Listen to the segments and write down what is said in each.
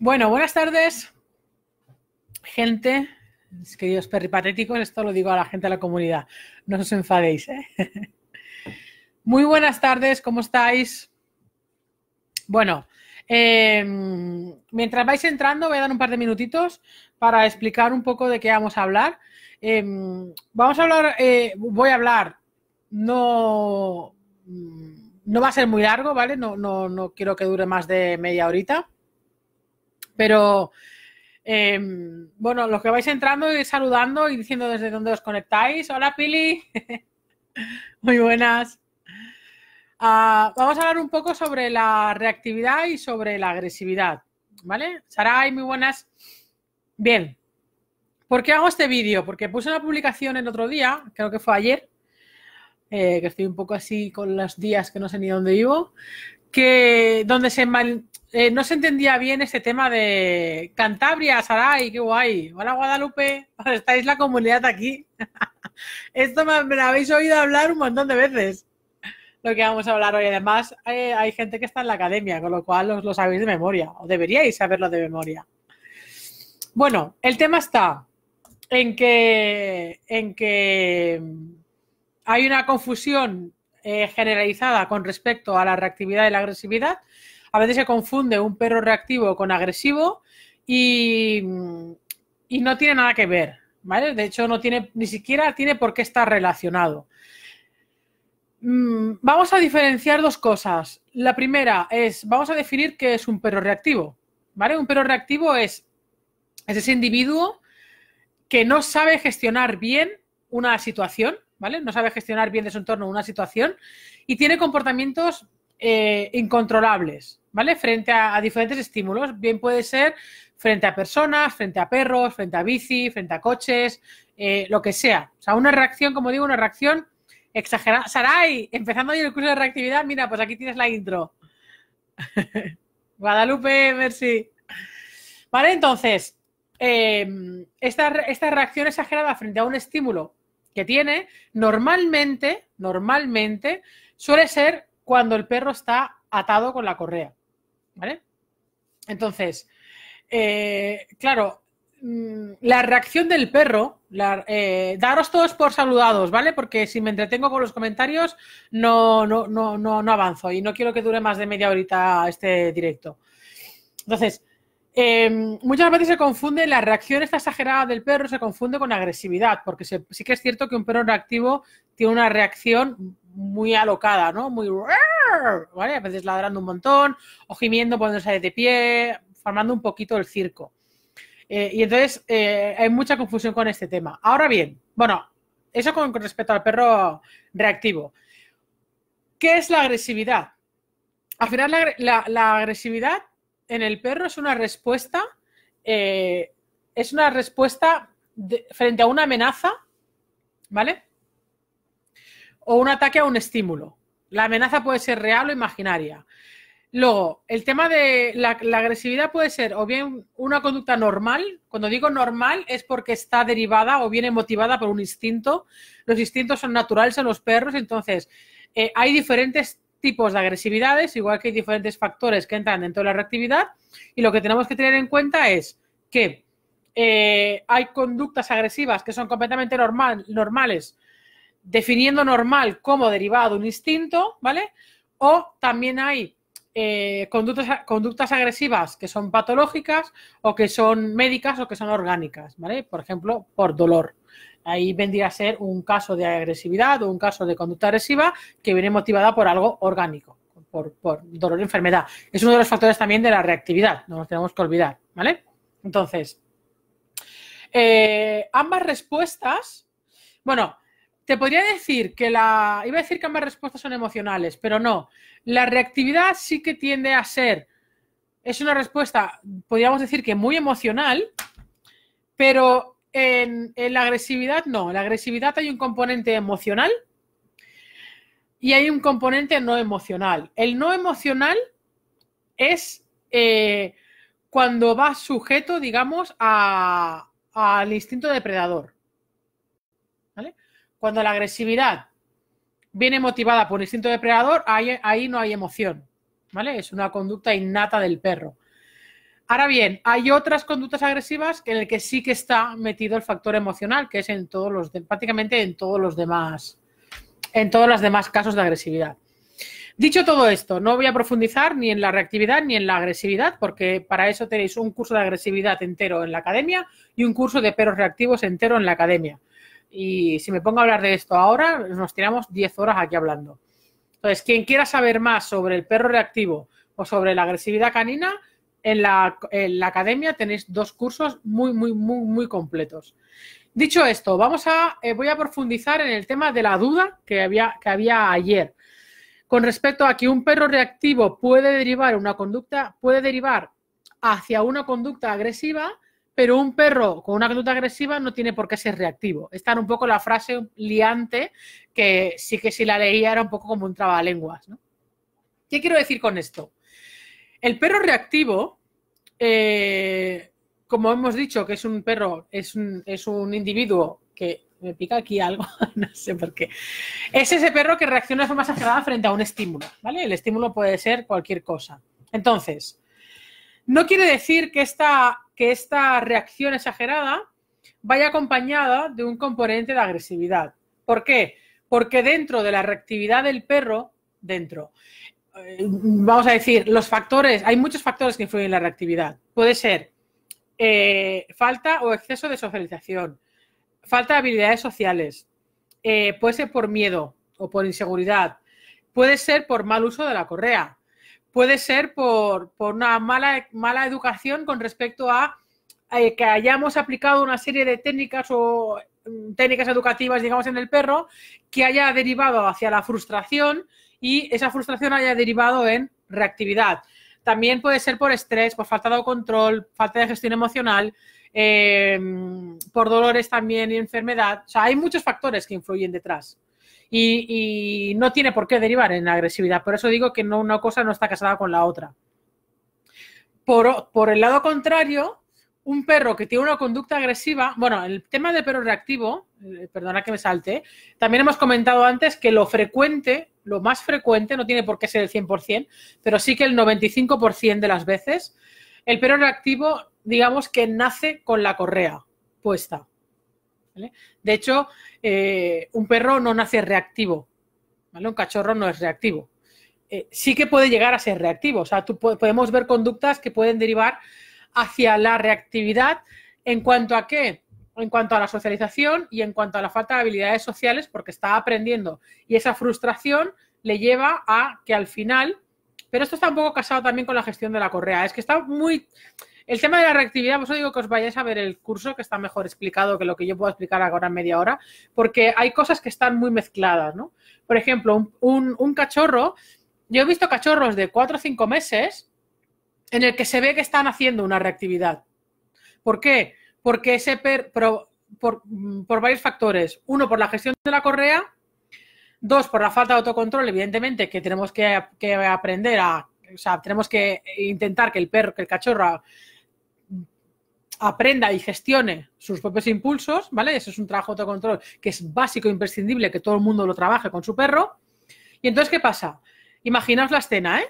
Bueno, buenas tardes, gente, queridos perripatéticos, esto lo digo a la gente de la comunidad, no os enfadéis. ¿eh? Muy buenas tardes, ¿cómo estáis? Bueno, eh, mientras vais entrando, voy a dar un par de minutitos para explicar un poco de qué vamos a hablar. Eh, vamos a hablar, eh, voy a hablar, no, no va a ser muy largo, ¿vale? No, no, no quiero que dure más de media horita. Pero em, bueno, los que vais entrando y saludando y diciendo desde dónde os conectáis. Hola Pili, muy buenas. Ah, vamos a hablar un poco sobre la reactividad y sobre la agresividad, ¿vale? Saray, muy buenas. Bien, ¿por qué hago este vídeo? Porque puse una publicación el otro día, creo que fue ayer, eh, que estoy un poco así con los días que no sé ni dónde vivo, que donde se, eh, no se entendía bien ese tema de Cantabria, Saray, qué guay. Hola Guadalupe, estáis la comunidad aquí. Esto me, lo habéis oído hablar un montón de veces. Lo que vamos a hablar hoy. Además, eh, hay, gente que está en la academia, con lo cual os lo sabéis de memoria, o deberíais saberlo de memoria. Bueno, el tema está en que, en hay una confusión eh, generalizada con respecto a la reactividad y la agresividad a veces se confunde un perro reactivo con agresivo y, no tiene nada que ver, ¿vale? De hecho, no tiene, ni siquiera tiene por qué estar relacionado. Mm, vamos a diferenciar dos cosas. La primera es, vamos a definir qué es un perro reactivo. ¿Vale? Un perro reactivo es, ese individuo que no sabe gestionar bien una situación, ¿vale? No sabe gestionar bien de su entorno una situación y tiene comportamientos eh, incontrolables, ¿vale? Frente a, diferentes estímulos. Bien puede ser frente a personas, frente a perros, frente a bici, frente a coches, eh, lo que sea. O sea, una reacción, como digo, una reacción exagerada. Saray, empezando el curso de reactividad, mira, pues aquí tienes la intro. Guadalupe, merci. Vale, entonces, em, esta, esta reacción exagerada frente a un estímulo que tiene, normalmente, normalmente, suele ser cuando el perro está atado con la correa. ¿Vale? Entonces, eh, claro, mm, la reacción del perro, eh, daros todos por saludados, ¿vale? Porque si me entretengo con los comentarios, no, no, no, no, no avanzo y no quiero que dure más de media horita este directo. Entonces, Em, muchas veces se confunde la reacción exagerada del perro, se confunde con agresividad, porque sí que es cierto que un perro reactivo tiene una reacción muy alocada, ¿no? Muy... A veces ladrando un montón, o gimiendo, poniéndose de pie, formando un poquito el circo. Eh, y entonces eh, hay mucha confusión con este tema. Ahora bien, bueno, eso con respecto al perro reactivo. ¿Qué es la agresividad? Al final la agresividad en el perro es una respuesta, eh, es una respuesta frente a una amenaza, ¿vale? O un ataque a un estímulo. La amenaza puede ser real o imaginaria. Luego, el tema de la, agresividad puede ser o bien una conducta normal, cuando digo normal es porque está derivada o viene motivada por un instinto, los instintos son naturales en los perros, entonces eh, hay diferentes tipos de agresividades, igual que hay diferentes factores que entran dentro de la reactividad, y lo que tenemos que tener en cuenta es que eh, hay conductas agresivas que son completamente normales, definiendo normal como derivado un instinto, ¿vale? O también hay eh, conductas, conductas agresivas que son patológicas o que son médicas o que son orgánicas, ¿vale? Por ejemplo, por dolor. Ahí vendría a ser un caso de agresividad o un caso de conducta agresiva que viene motivada por algo orgánico, por, por dolor, enfermedad. Es uno de los factores también de la reactividad, no nos tenemos que olvidar, ¿vale? Entonces, eh, ambas respuestas, bueno, te podría decir que la. Iba a decir que ambas respuestas son emocionales, pero no. La reactividad sí que tiende a ser. Es una respuesta, podríamos decir que muy emocional, pero en, la agresividad no. En la agresividad hay un componente emocional y hay un componente no emocional. El no emocional es eh, cuando va sujeto, digamos, al instinto depredador. Cuando la agresividad viene motivada por instinto depredador, ahí, no hay emoción. ¿Vale? Es una conducta innata del perro. Ahora bien, hay otras conductas agresivas en las que sí que está metido el factor emocional, que es en todos los, prácticamente en todos los demás, en todos los demás casos de agresividad. Dicho todo esto, no voy a profundizar ni en la reactividad ni en la agresividad, porque para eso tenéis un curso de agresividad entero en la academia y un curso de perros reactivos entero en la academia. Y si me pongo a hablar de esto ahora, nos tiramos 10 horas aquí hablando. Entonces, quien quiera saber más sobre el perro reactivo o sobre la agresividad canina, en la, academia tenéis dos cursos muy, muy, muy, muy completos. Dicho esto, vamos a, eh, voy a profundizar en el tema de la duda que había, que había ayer. Con respecto a que un perro reactivo puede derivar una conducta, puede derivar hacia una conducta agresiva pero un perro con una actitud agresiva no tiene por qué ser reactivo. Esta era un poco la frase liante que sí que si la leía era un poco como un trabalenguas. ¿no? ¿Qué quiero decir con esto? El perro reactivo, eh, como hemos dicho que es un perro, es un, individuo que me pica aquí algo, no sé por qué. Es ese perro que reacciona de forma exagerada frente a un estímulo, ¿vale? El estímulo puede ser cualquier cosa. Entonces, no quiere decir que esta que esta reacción exagerada vaya acompañada de un componente de agresividad. ¿Por qué? Porque dentro de la reactividad del perro, dentro, eh, vamos a decir, los factores, hay muchos factores que influyen en la reactividad. Puede ser eh, falta o exceso de socialización, falta de habilidades sociales, eh, puede ser por miedo o por inseguridad, puede ser por mal uso de la correa, puede ser por, una mala, mala educación con respecto a eh, que hayamos aplicado una serie de técnicas o mm, técnicas educativas, digamos, en el perro, que haya derivado hacia la frustración y esa frustración haya derivado en reactividad. También puede ser por estrés, por falta de control, falta de gestión emocional, eh, mm, por dolores también y enfermedad. O sea, hay muchos factores que influyen detrás y, no tiene por qué derivar en agresividad. Por eso digo que no, una cosa no está casada con la otra. Por, por el lado contrario, un perro que tiene una conducta agresiva, bueno, el tema del perro reactivo, eh, perdona que me salte, también hemos comentado antes que lo frecuente, lo más frecuente, no tiene por qué ser el 100%, pero sí que el 95% de las veces, el perro reactivo, digamos que nace con la correa puesta. De hecho, eh, un perro no nace reactivo, Un cachorro no es reactivo. Eh, sí que puede llegar a ser reactivo, o sea, podemos ver conductas que pueden derivar hacia la reactividad en cuanto a qué, en cuanto a la socialización y en cuanto a la falta de habilidades sociales porque está aprendiendo y esa frustración le lleva a que al final, pero esto está un poco casado también con la gestión de la correa, es que está muy, el tema de la reactividad, vos os digo que os vayáis a ver el curso, que está mejor explicado que lo que yo puedo explicar ahora en media hora, porque hay cosas que están muy mezcladas, ¿no? Por ejemplo, un, cachorro, yo he visto cachorros de 4 o 5 meses en el que se ve que están haciendo una reactividad. ¿Por qué? Porque ese perro, mm, por, varios factores. Uno, por la gestión de la correa. Dos, por la falta de autocontrol, evidentemente, que tenemos que, que aprender a o sea, tenemos que intentar que el perro, que el cachorro aprenda y gestione sus propios impulsos, ¿vale? Ese es un trabajo de autocontrol que es básico, e imprescindible, que todo el mundo lo trabaje con su perro. Y entonces, ¿qué pasa? Imaginaos la escena, ¿eh?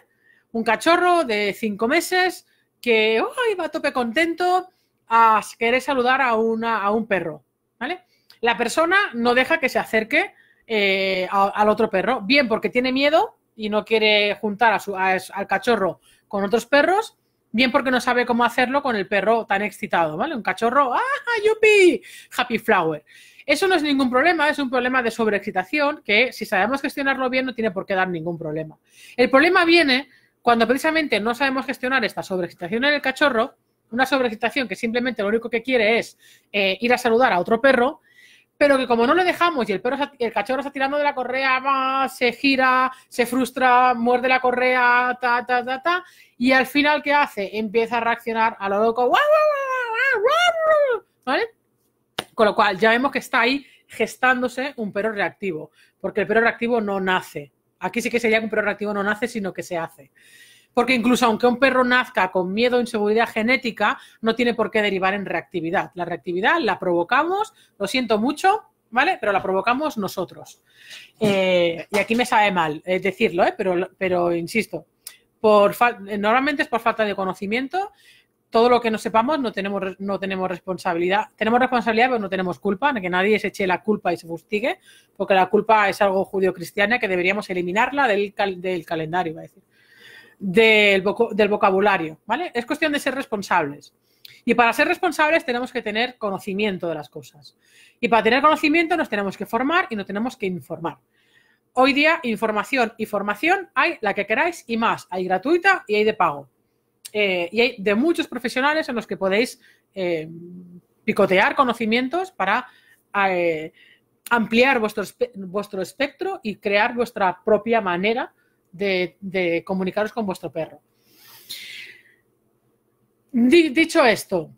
Un cachorro de cinco meses que va a tope contento a querer saludar a, a un perro, ¿vale? La persona no deja que se acerque eh, al otro perro, bien porque tiene miedo y no quiere juntar al cachorro con otros perros, bien porque no sabe cómo hacerlo con el perro tan excitado, ¿vale? Un cachorro, ¡ah, yupi! Happy flower. Eso no es ningún problema, es un problema de sobreexcitación que si sabemos gestionarlo bien no tiene por qué dar ningún problema. El problema viene cuando precisamente no sabemos gestionar esta sobreexcitación en el cachorro, una sobreexcitación que simplemente lo único que quiere es eh, ir a saludar a otro perro pero que como no lo dejamos y el, perro el cachorro está tirando de la correa, va, se gira, se frustra, muerde la correa, ta, ta, ta, ta, y al final, ¿qué hace? Empieza a reaccionar a lo loco, ¿vale? Con lo cual, ya vemos que está ahí gestándose un perro reactivo, porque el perro reactivo no nace. Aquí sí que sería que un perro reactivo no nace, sino que se hace porque incluso aunque un perro nazca con miedo o inseguridad genética, no tiene por qué derivar en reactividad. La reactividad la provocamos, lo siento mucho, ¿vale? Pero la provocamos nosotros. Eh, y aquí me sabe mal eh, decirlo, ¿eh? pero, pero insisto, por normalmente es por falta de conocimiento. Todo lo que no sepamos no tenemos, no tenemos responsabilidad. Tenemos responsabilidad, pero no tenemos culpa, que nadie se eche la culpa y se fustigue, porque la culpa es algo judio-cristiana que deberíamos eliminarla del, del calendario, va a decir del, vocabulario, ¿vale? Es cuestión de ser responsables. Y para ser responsables tenemos que tener conocimiento de las cosas. Y para tener conocimiento nos tenemos que formar y nos tenemos que informar. Hoy día información y formación hay la que queráis y más. Hay gratuita y hay de pago. Eh, y hay de muchos profesionales en los que podéis eh, picotear conocimientos para eh, ampliar vuestro, vuestro espectro y crear vuestra propia manera de, comunicaros con vuestro perro. Dicho esto,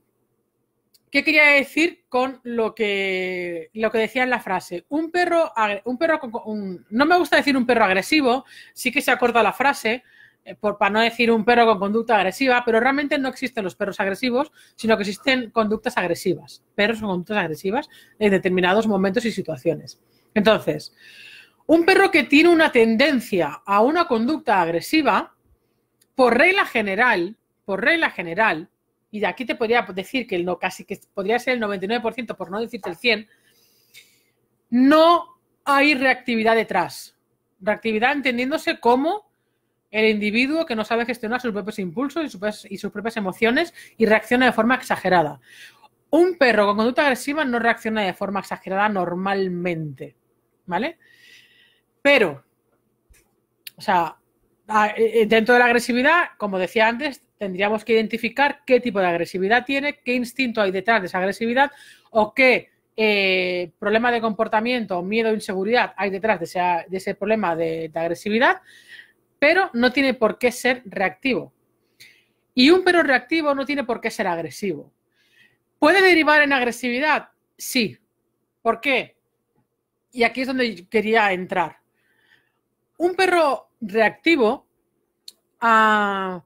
¿qué quería decir con lo que, lo que decía en la frase? Un perro, un no me gusta decir un perro agresivo, sí que se acorda la frase, eh, por, para no decir un perro con conducta agresiva, pero realmente no existen los perros agresivos, sino que existen conductas agresivas, perros con conductas agresivas en determinados momentos y situaciones. Entonces, un perro que tiene una tendencia a una conducta agresiva, por regla general, por regla general, y de aquí te podría decir que no, casi que podría ser el 99%, por no decirte el 100%, no hay reactividad detrás. Reactividad entendiéndose como el individuo que no sabe gestionar sus propios impulsos y sus, y sus propias emociones y reacciona de forma exagerada. Un perro con conducta agresiva no reacciona de forma exagerada normalmente, ¿vale? Pero, o sea, e, e, dentro de la agresividad, como decía antes, tendríamos que identificar qué tipo de agresividad tiene, qué instinto hay detrás de esa agresividad o qué eh, problema de comportamiento, miedo o inseguridad hay detrás de, ese problema de, de, agresividad, pero no tiene por qué ser reactivo. Y un pero reactivo no tiene por qué ser agresivo. ¿Puede derivar en agresividad? Sí. ¿Por qué? Y aquí es donde quería entrar un perro reactivo ah,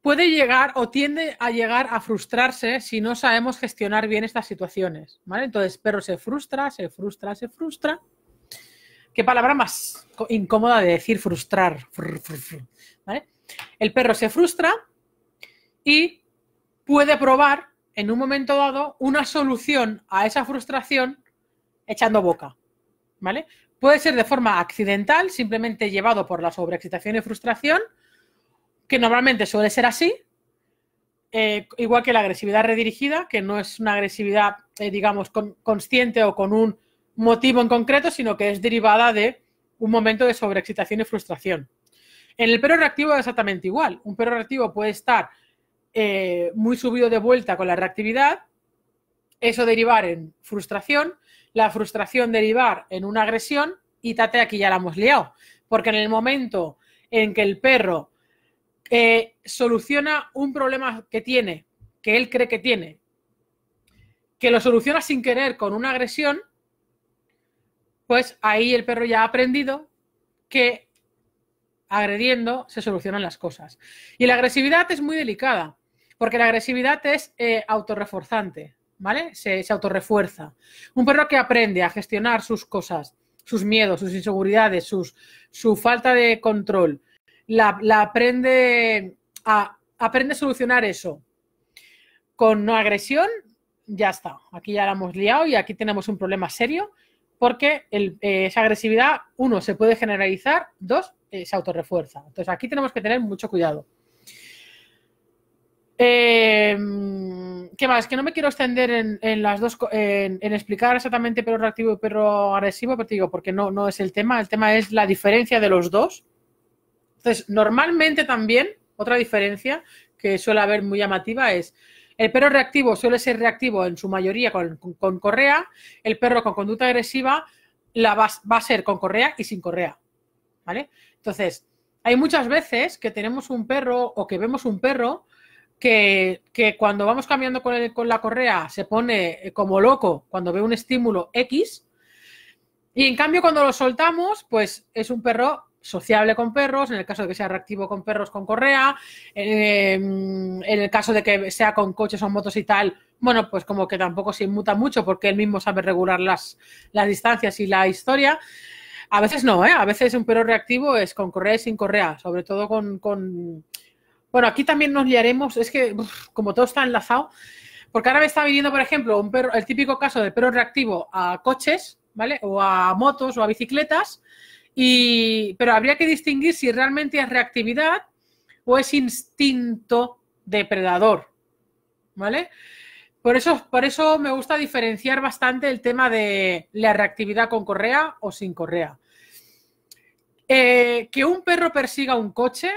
puede llegar o tiende a llegar a frustrarse si no sabemos gestionar bien estas situaciones. ¿vale? Entonces, perro se frustra, se frustra, se frustra. Qué palabra más incómoda de decir frustrar. El perro se frustra y puede probar en un momento dado una solución a esa frustración echando boca. ¿Vale? Puede ser de forma accidental, simplemente llevado por la sobreexcitación y frustración, que normalmente suele ser así, eh, igual que la agresividad redirigida, que no es una agresividad, eh, digamos, consciente o con un motivo en concreto, sino que es derivada de un momento de sobreexcitación y frustración. En el perro reactivo es exactamente igual. Un perro reactivo puede estar eh, muy subido de vuelta con la reactividad, eso derivar en frustración la frustración derivar en una agresión y tate aquí ya la hemos liado. Porque en el momento en que el perro eh, soluciona un problema que tiene, que él cree que tiene, que lo soluciona sin querer con una agresión, pues ahí el perro ya ha aprendido que agrediendo se solucionan las cosas. Y la agresividad es muy delicada, porque la agresividad es eh, autorreforzante. ¿vale? Se, se autorrefuerza. Un perro que aprende a gestionar sus cosas, sus miedos, sus inseguridades, sus, su falta de control, la, aprende, a, aprende a solucionar eso con no agresión, ya está. Aquí ya la hemos liado y aquí tenemos un problema serio porque eh, esa agresividad, uno, se puede generalizar, dos, eh, se autorrefuerza. Entonces aquí tenemos que tener mucho cuidado. Eh, ¿Qué más? Que no me quiero extender en, las dos en, explicar exactamente perro reactivo y perro agresivo, pero digo, porque no, es el tema. El tema es la diferencia de los dos. Entonces, normalmente también, otra diferencia que suele haber muy llamativa es el perro reactivo suele ser reactivo en su mayoría con, correa, el perro con conducta agresiva la va, va, a ser con correa y sin correa. ¿Vale? Entonces, hay muchas veces que tenemos un perro o que vemos un perro que, cuando vamos cambiando con, la correa se pone eh, como loco cuando ve un estímulo X. Y en cambio, cuando lo soltamos, pues es un perro sociable con perros, en el caso de que sea reactivo con perros con correa, em, en el caso de que sea con coches o motos y tal, bueno, pues como que tampoco se inmuta mucho porque él mismo sabe regular las, distancias y la historia. A veces no, ¿eh? a veces un perro reactivo es con correa y sin correa, sobre todo con, bueno, aquí también nos liaremos, es que como todo está enlazado, porque ahora me está viniendo, por ejemplo, un perro, el típico caso de perro reactivo a coches, ¿vale? O a motos o a bicicletas, pero habría que distinguir si realmente es reactividad o es instinto depredador, ¿vale? Por eso, por eso me gusta diferenciar bastante el tema de la reactividad con correa o sin correa. Eh, que un perro persiga un coche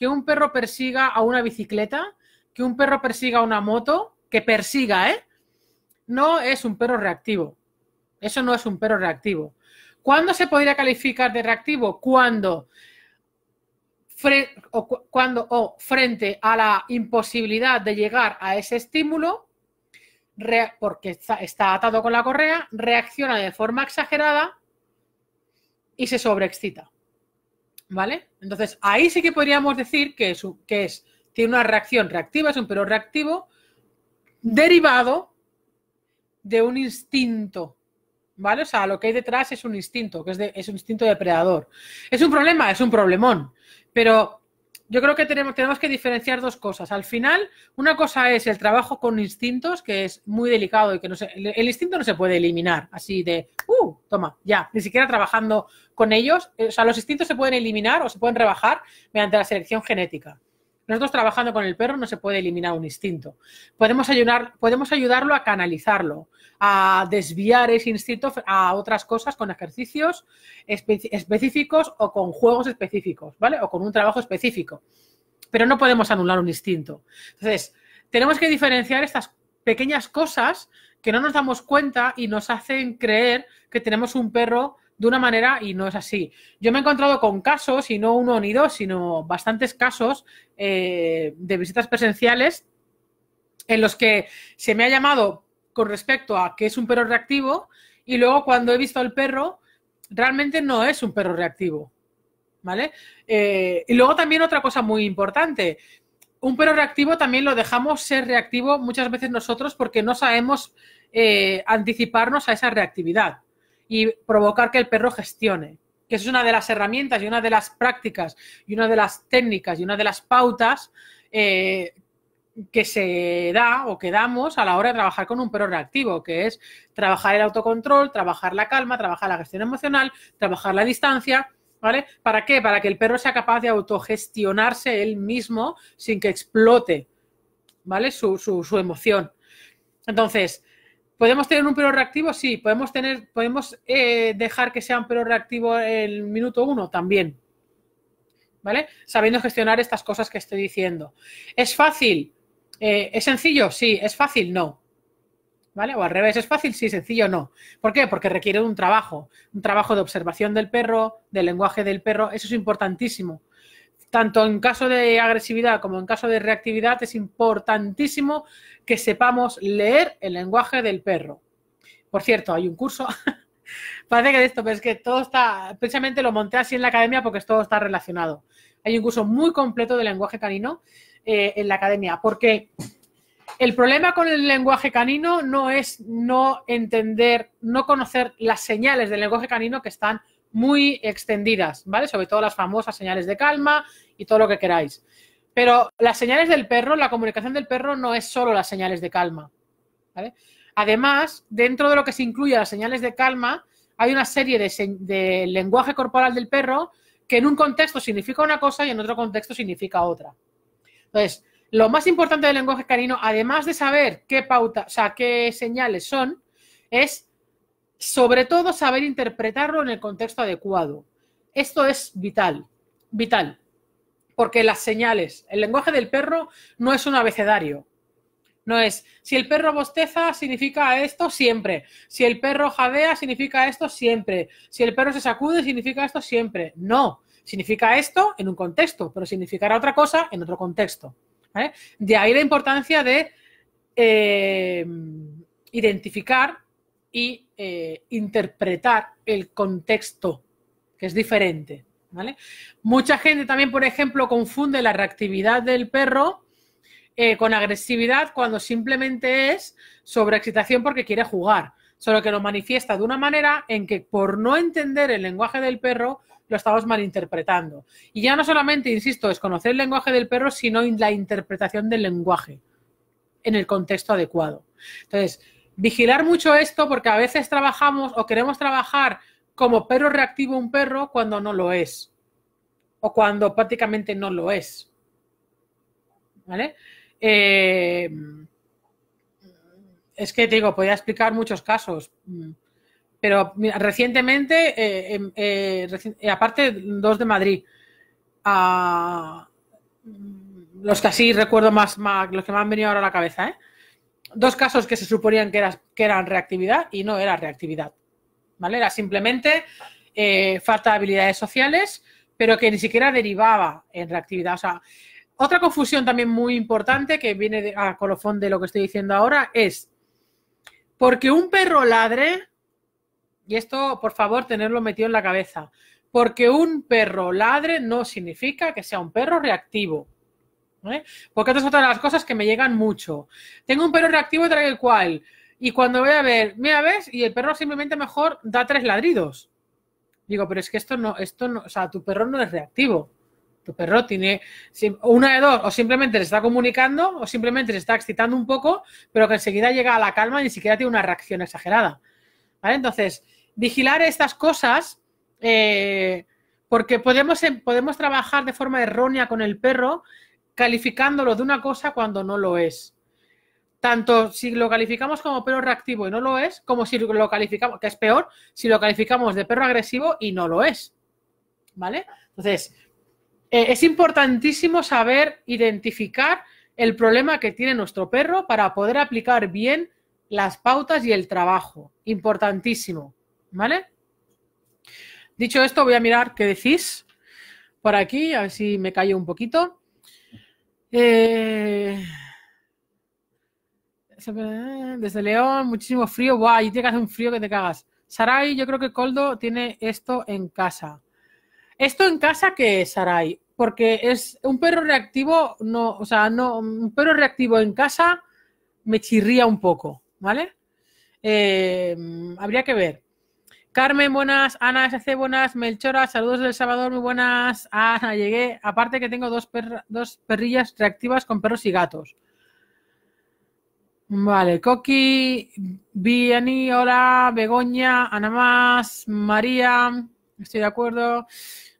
que un perro persiga a una bicicleta, que un perro persiga a una moto, que persiga, ¿eh? No es un perro reactivo. Eso no es un perro reactivo. ¿Cuándo se podría calificar de reactivo? Cuando o, frente a la imposibilidad de llegar a ese estímulo, porque está, atado con la correa, reacciona de forma exagerada y se sobreexcita. ¿Vale? Entonces, ahí sí que podríamos decir que es, que es tiene una reacción reactiva, es un pero reactivo derivado de un instinto. ¿Vale? O sea, lo que hay detrás es un instinto, que es, es un instinto depredador. ¿Es un problema? Es un problemón. Pero yo creo que tenemos, que diferenciar dos cosas. Al final, una cosa es el trabajo con instintos, que es muy delicado y que el instinto no se puede eliminar así de, uh, toma, ya, ni siquiera trabajando con ellos. Eh, o sea, los instintos se pueden eliminar o se pueden rebajar mediante la selección genética. Nosotros trabajando con el perro no se puede eliminar un instinto. Podemos, podemos ayudarlo a canalizarlo, a desviar ese instinto a otras cosas con ejercicios específicos o con juegos específicos, ¿vale? O con un trabajo específico. Pero no podemos anular un instinto. Entonces, tenemos que diferenciar estas pequeñas cosas que no nos damos cuenta y nos hacen creer que tenemos un perro de una manera y no es así. Yo me he encontrado con casos, y no uno ni dos, sino bastantes casos eh, de visitas presenciales en los que se me ha llamado con respecto a que es un perro reactivo y luego cuando he visto al perro, realmente no es un perro reactivo. ¿Vale? Eh, y luego también otra cosa muy importante, un perro reactivo también lo dejamos ser reactivo muchas veces nosotros porque no sabemos eh, anticiparnos a esa reactividad y provocar que el perro gestione, que es una de las herramientas y una de las prácticas y una de las técnicas y una de las pautas eh, que se da o que damos a la hora de trabajar con un perro reactivo, que es trabajar el autocontrol, trabajar la calma, trabajar la gestión emocional, trabajar la distancia. ¿Vale? ¿Para qué? Para que el perro sea capaz de autogestionarse él mismo sin que explote, ¿vale? Su, su, su emoción. Entonces, ¿Podemos tener un perro reactivo? Sí. ¿Podemos, tener, podemos eh, dejar que sea un perro reactivo el minuto uno? También. ¿Vale? Sabiendo gestionar estas cosas que estoy diciendo. ¿Es fácil? Eh, ¿Es sencillo? Sí. ¿Es fácil? No. ¿Vale? O al revés, ¿es fácil? Sí, sencillo no. ¿Por qué? Porque requiere un trabajo, un trabajo de observación del perro, del lenguaje del perro, eso es importantísimo tanto en caso de agresividad como en caso de reactividad, es importantísimo que sepamos leer el lenguaje del perro. Por cierto, hay un curso. Parece que de esto, pero es que todo está, precisamente lo monté así en la academia porque todo está relacionado. Hay un curso muy completo de lenguaje canino eh, en la academia, porque el problema con el lenguaje canino no es no entender, no conocer las señales del lenguaje canino que están muy extendidas, ¿vale? Sobre todo las famosas señales de calma y todo lo que queráis. Pero las señales del perro, la comunicación del perro no es solo las señales de calma, ¿vale? Además, dentro de lo que se incluye las señales de calma, hay una serie de, lenguaje corporal del perro que en un contexto significa una cosa y en otro contexto significa otra. Entonces, lo más importante del lenguaje canino, además de saber qué pauta, o sea, qué señales son, es sobre todo saber interpretarlo en el contexto adecuado. Esto es vital, vital, porque las señales, el lenguaje del perro no es un abecedario. No es, si el perro bosteza significa esto siempre, si el perro jadea significa esto siempre, si el perro se sacude significa esto siempre. No, significa esto en un contexto, pero significará otra cosa en otro contexto. ¿eh? De ahí la importancia de eh, identificar y eh, interpretar el contexto, que es diferente. ¿vale? Mucha gente también, por ejemplo, confunde la reactividad del perro eh, con agresividad cuando simplemente es sobreexcitación porque quiere jugar, solo que lo manifiesta de una manera en que por no entender el lenguaje del perro lo estamos malinterpretando. Y ya no solamente, insisto, es conocer el lenguaje del perro, sino la interpretación del lenguaje en el contexto adecuado. Entonces, vigilar mucho esto porque a veces trabajamos o queremos trabajar como perro reactivo un perro cuando no lo es o cuando prácticamente no lo es. ¿Vale? Eh, es que te digo, podía explicar muchos casos, pero recientemente, eh, em, eh, aparte dos de Madrid, los que así recuerdo más, más, los que me han venido ahora a la cabeza, ¿eh? dos casos que se suponían que, que eran reactividad y no era reactividad. ¿Vale? Era simplemente eh, falta de habilidades sociales, pero que ni siquiera derivaba en reactividad. O sea, otra confusión también muy importante que viene a colofón de lo que estoy diciendo ahora es porque un perro ladre, y esto por favor tenerlo metido en la cabeza, porque un perro ladre no significa que sea un perro reactivo. ¿eh? Porque estas es otra de las cosas que me llegan mucho. Tengo un perro reactivo y trae el cual. Y cuando voy a ver, mira, ves, y el perro simplemente mejor da tres ladridos. Digo, pero es que esto no, esto no, o sea, tu perro no es reactivo. Tu perro tiene una de dos, o simplemente le está comunicando, o simplemente se está excitando un poco, pero que enseguida llega a la calma y ni siquiera tiene una reacción exagerada. ¿Vale? Entonces, vigilar estas cosas, eh, porque podemos, em, podemos trabajar de forma errónea con el perro calificándolo de una cosa cuando no lo es. Tanto si lo calificamos como perro reactivo y no lo es, como si lo calificamos, que es peor, si lo calificamos de perro agresivo y no lo es. ¿Vale? Entonces, eh, es importantísimo saber identificar el problema que tiene nuestro perro para poder aplicar bien las pautas y el trabajo. Importantísimo. ¿Vale? Dicho esto, voy a mirar qué decís por aquí, a ver si me callo un poquito desde eh, León, muchísimo frío. Guau, y te hace un frío que te cagas. Sarai, yo creo que Coldo tiene esto en casa. ¿Esto en casa qué es, Sarai? Porque es un perro reactivo, no, o sea, no, un perro reactivo en casa me chirría un poco, ¿vale? Eh, habría que ver. Carmen, buenas. Ana SC, buenas. Melchora, saludos del Salvador, muy buenas. Ah, Ana, llegué. Aparte que tengo dos, dos perrillas reactivas con perros y gatos. Vale, Coqui, Viani, hola, Begoña, Ana Más, María, estoy de acuerdo.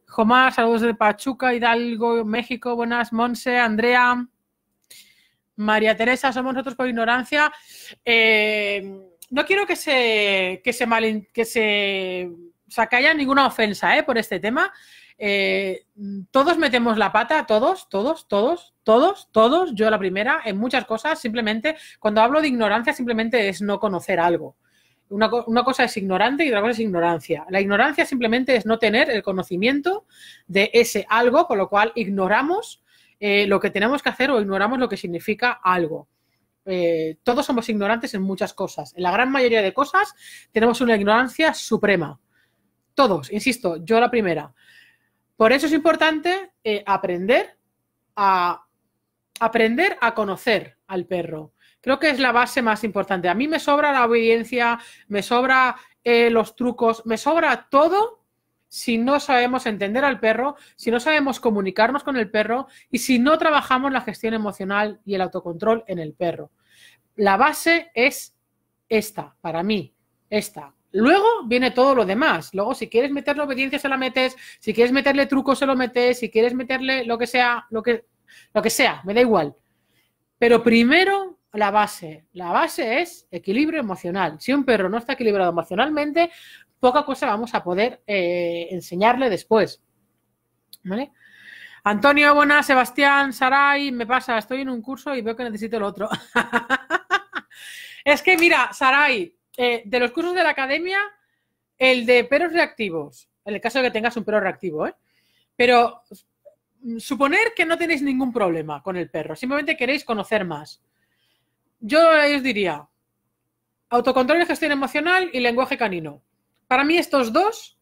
Jomar, saludos de Pachuca, Hidalgo, México, buenas, Monse, Andrea, María Teresa, somos nosotros por ignorancia. Eh, no quiero que se, que se, que se, saca ninguna ofensa eh, por este tema. Eh, todos metemos la pata, todos, todos, todos, todos, todos, yo la primera, en muchas cosas, simplemente, cuando hablo de ignorancia, simplemente es no conocer algo. Una, una, cosa es ignorante y otra cosa es ignorancia. La ignorancia simplemente es no tener el conocimiento de ese algo, con lo cual ignoramos eh, lo que tenemos que hacer o ignoramos lo que significa algo. Eh, todos somos ignorantes en muchas cosas. En la gran mayoría de cosas tenemos una ignorancia suprema. Todos, insisto, yo la primera. Por eso es importante eh, aprender a aprender a conocer al perro. Creo que es la base más importante. A mí me sobra la obediencia, me sobra eh, los trucos, me sobra todo si no sabemos entender al perro, si no sabemos comunicarnos con el perro y si no trabajamos la gestión emocional y el autocontrol en el perro. La base es esta, para mí, esta. Luego viene todo lo demás. Luego, si quieres meterle obediencia, se la metes. Si quieres meterle truco, se lo metes. Si quieres meterle lo que sea, lo que, lo que sea, me da igual. Pero primero la base. La base es equilibrio emocional. Si un perro no está equilibrado emocionalmente, poca cosa vamos a poder eh, enseñarle después. ¿Vale? Antonio, buenas, Sebastián, Saray, me pasa, estoy en un curso y veo que necesito el otro. es que mira, Saray, eh, de los cursos de la academia, el de perros reactivos, en el caso de que tengas un perro reactivo, ¿eh? pero mm, suponer que no tenéis ningún problema con el perro, simplemente queréis conocer más. Yo os diría, autocontrol y gestión emocional y lenguaje canino. Para mí estos dos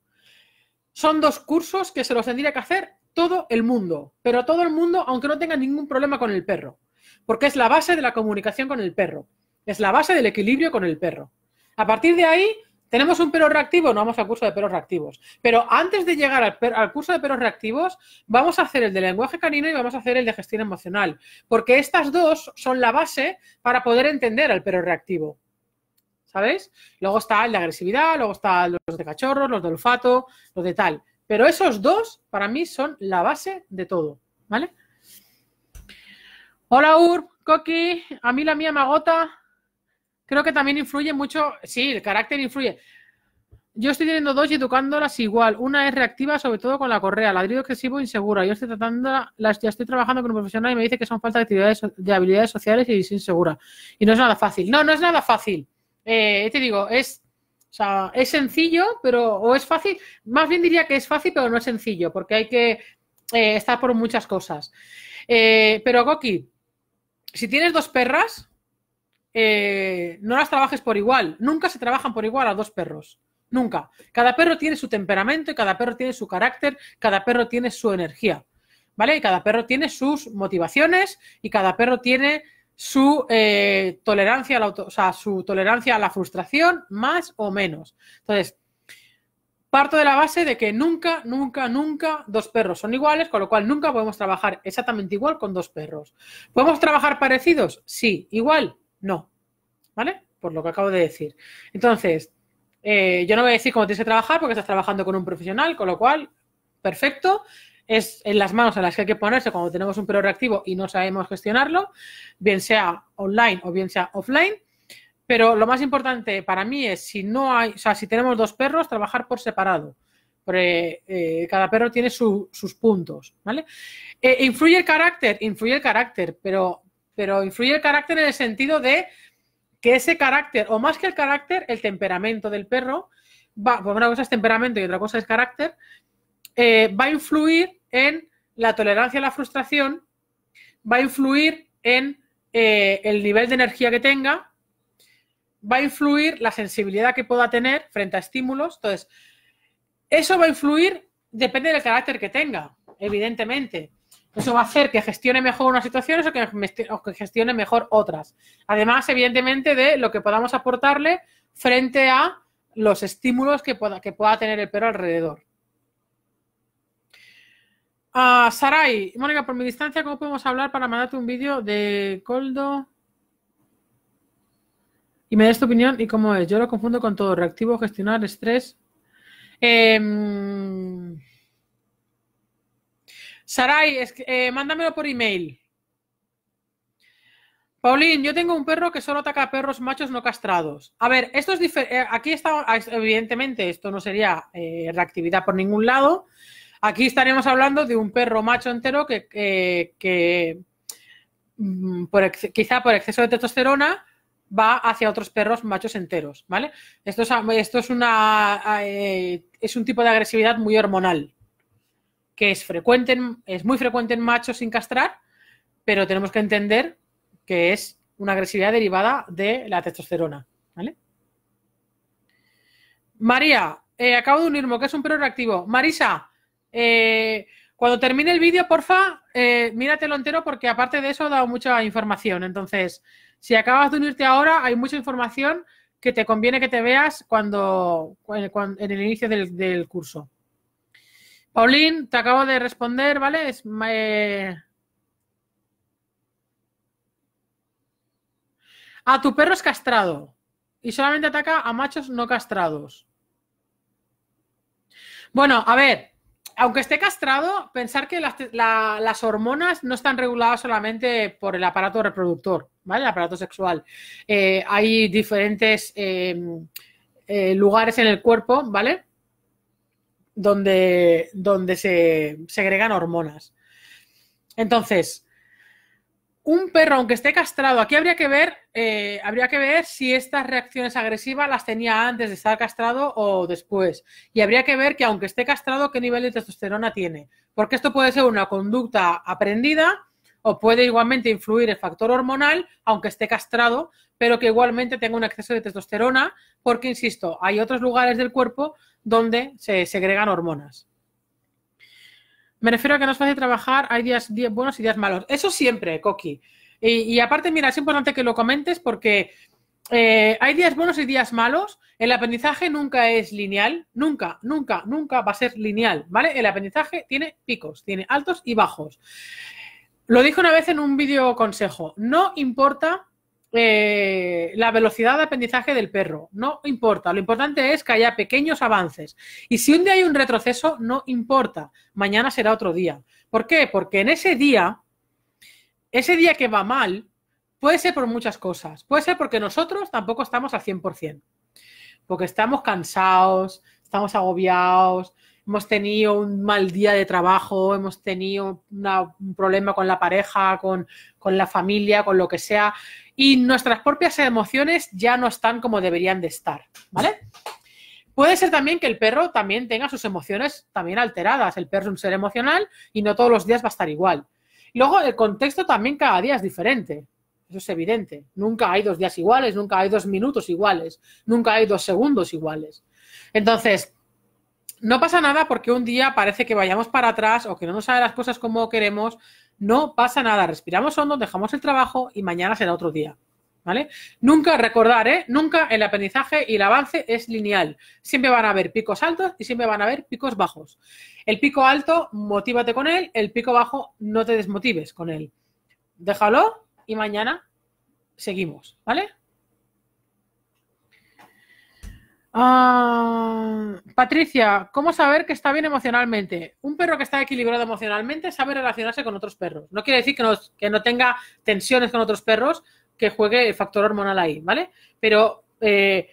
son dos cursos que se los tendría que hacer todo el mundo, pero todo el mundo aunque no tenga ningún problema con el perro, porque es la base de la comunicación con el perro, es la base del equilibrio con el perro. A partir de ahí, tenemos un perro reactivo, no vamos al curso de perros reactivos, pero antes de llegar al, curso de perros reactivos, vamos a hacer el de lenguaje canino y vamos a hacer el de gestión emocional, porque estas dos son la base para poder entender al perro reactivo. ¿sabes? Luego está el de agresividad, luego están los de cachorros, los de olfato, los de tal. Pero esos dos, para mí, son la base de todo, ¿vale? Hola, Urb, Coqui, a mí la mía magota. agota. Creo que también influye mucho, sí, el carácter influye. Yo estoy teniendo dos y educándolas igual. Una es reactiva, sobre todo con la correa, ladrido excesivo, insegura. Yo estoy tratando, ya estoy trabajando con un profesional y me dice que son falta de actividades, de habilidades sociales y es insegura. Y no es nada fácil. No, no es nada fácil. Eh, te digo, es, es sencillo, pero o es fácil, más bien diría que es fácil, pero no es sencillo, porque hay que eh, estar por muchas cosas. Eh, pero Goki, si tienes dos perras, no las trabajes por igual, nunca se trabajan por igual a dos perros. Nunca. Cada perro tiene su temperamento y cada perro tiene su carácter, cada perro tiene su energía. ¿Vale? Y cada perro tiene sus motivaciones y cada perro tiene su eh, tolerancia a la o sea, su tolerancia a la frustración, más o menos. Entonces, parto de la base de que nunca, nunca, nunca dos perros son iguales, con lo cual nunca podemos trabajar exactamente igual con dos perros. ¿Podemos trabajar parecidos? Sí, igual, no. ¿Vale? Por lo que acabo de decir. Entonces, eh, yo no voy a decir cómo tienes que trabajar porque estás trabajando con un profesional, con lo cual, perfecto es en las manos a las que hay que ponerse cuando tenemos un perro reactivo y no sabemos gestionarlo, bien sea online o bien sea offline. Pero lo más importante para mí es si no hay, o sea, si tenemos dos perros, trabajar por separado. Porque, eh, cada perro tiene sus puntos, ¿vale? Eh, ¿Influye el carácter? Influye el carácter, pero, pero influye el carácter en el sentido de que ese carácter, o más que el carácter, el temperamento del perro, va, pues una cosa es temperamento y otra cosa es carácter, eh, va a influir en la tolerancia a la frustración, va a influir en eh, el nivel de energía que tenga, va a influir la sensibilidad que pueda tener frente a estímulos. Entonces, eso va a influir, depende del carácter que tenga, evidentemente. Eso va a hacer que gestione mejor unas situaciones o que, que gestione mejor otras. Además, evidentemente, de lo que podamos aportarle frente a los estímulos que pueda, que pueda tener el perro alrededor. Saray, ah, Sarai, Mónica, por mi distancia, ¿cómo podemos hablar para mandarte un vídeo de Coldo? Y me des tu opinión y cómo es. Yo lo confundo con todo. Reactivo, gestionar, estrés. Eh, Sarai, es, eh, mándamelo por email. Paulín, yo tengo un perro que solo ataca a perros machos no castrados. A ver, esto es diferente. Eh, aquí está, ah, evidentemente, esto no sería eh, reactividad por ningún lado. Aquí estaríamos hablando de un perro macho entero que, mm, quizá por exceso de testosterona va hacia otros perros machos enteros, ¿vale? Esto es, una eh, es un tipo de agresividad muy hormonal que es frecuente, es muy frecuente en machos sin castrar, pero tenemos que entender que es una agresividad derivada de la testosterona, ¿vale? María, eh, acabo de unirme, que es un perro reactivo. Marisa, eh, cuando termine el vídeo, porfa, eh, míratelo entero porque aparte de eso he dado mucha información. Entonces, si acabas de unirte ahora, hay mucha información que te conviene que te veas cuando, en el inicio del, curso. Paulín, te acabo de responder, ¿vale? Es, eh, tu perro es castrado y solamente ataca a machos no castrados. Bueno, a ver, aunque esté castrado, pensar que las, hormonas no están reguladas solamente por el aparato reproductor, ¿vale? El aparato sexual. Eh, hay diferentes em, eh, lugares en el cuerpo, ¿vale? Donde, donde se segregan hormonas. Entonces, un perro, aunque esté castrado, aquí habría que ver, eh, habría que ver si estas reacciones agresivas las tenía antes de estar castrado o después. Y habría que ver que aunque esté castrado, qué nivel de testosterona tiene. Porque esto puede ser una conducta aprendida o puede igualmente influir el factor hormonal, aunque esté castrado, pero que igualmente tenga un exceso de testosterona, porque, insisto, hay otros lugares del cuerpo donde se segregan hormonas. Me refiero a que no es fácil trabajar, hay días, buenos y días malos. Eso siempre, Coqui. Y, aparte, mira, es importante que lo comentes porque eh, hay días buenos y días malos. El aprendizaje nunca es lineal, nunca, nunca, nunca va a ser lineal, ¿vale? El aprendizaje tiene picos, tiene altos y bajos. Lo dije una vez en un vídeo consejo, no importa eh, la velocidad de aprendizaje del perro. No importa, lo importante es que haya pequeños avances. Y si un día hay un retroceso, no importa, mañana será otro día. ¿Por qué? Porque en ese día, ese día que va mal, puede ser por muchas cosas. Puede ser porque nosotros tampoco estamos al 100%, porque estamos cansados, estamos agobiados, hemos tenido un mal día de trabajo, hemos tenido un problema con la pareja, con la familia, con lo que sea, y nuestras propias emociones ya no están como deberían de estar, ¿vale? Puede ser también que el perro también tenga sus emociones también alteradas. El perro es un ser emocional y no todos los días va a estar igual. Luego, el contexto también cada día es diferente. Eso es evidente. Nunca hay dos días iguales, nunca hay dos minutos iguales, nunca hay dos segundos iguales. Entonces, no pasa nada porque un día parece que vayamos para atrás o que no nos sale las cosas como queremos no pasa nada, respiramos hondo, dejamos el trabajo y mañana será otro día. ¿Vale? Nunca, recordar, ¿eh? Nunca el aprendizaje y el avance es lineal. Siempre van a haber picos altos y siempre van a haber picos bajos. El pico alto, motívate con él, el pico bajo, no te desmotives con él. Déjalo y mañana seguimos, ¿vale? Ah, Patricia, ¿cómo saber que está bien emocionalmente? Un perro que está equilibrado emocionalmente sabe relacionarse con otros perros. No quiere decir que no, que no tenga tensiones con otros perros, que juegue el factor hormonal ahí, ¿vale? Pero eh,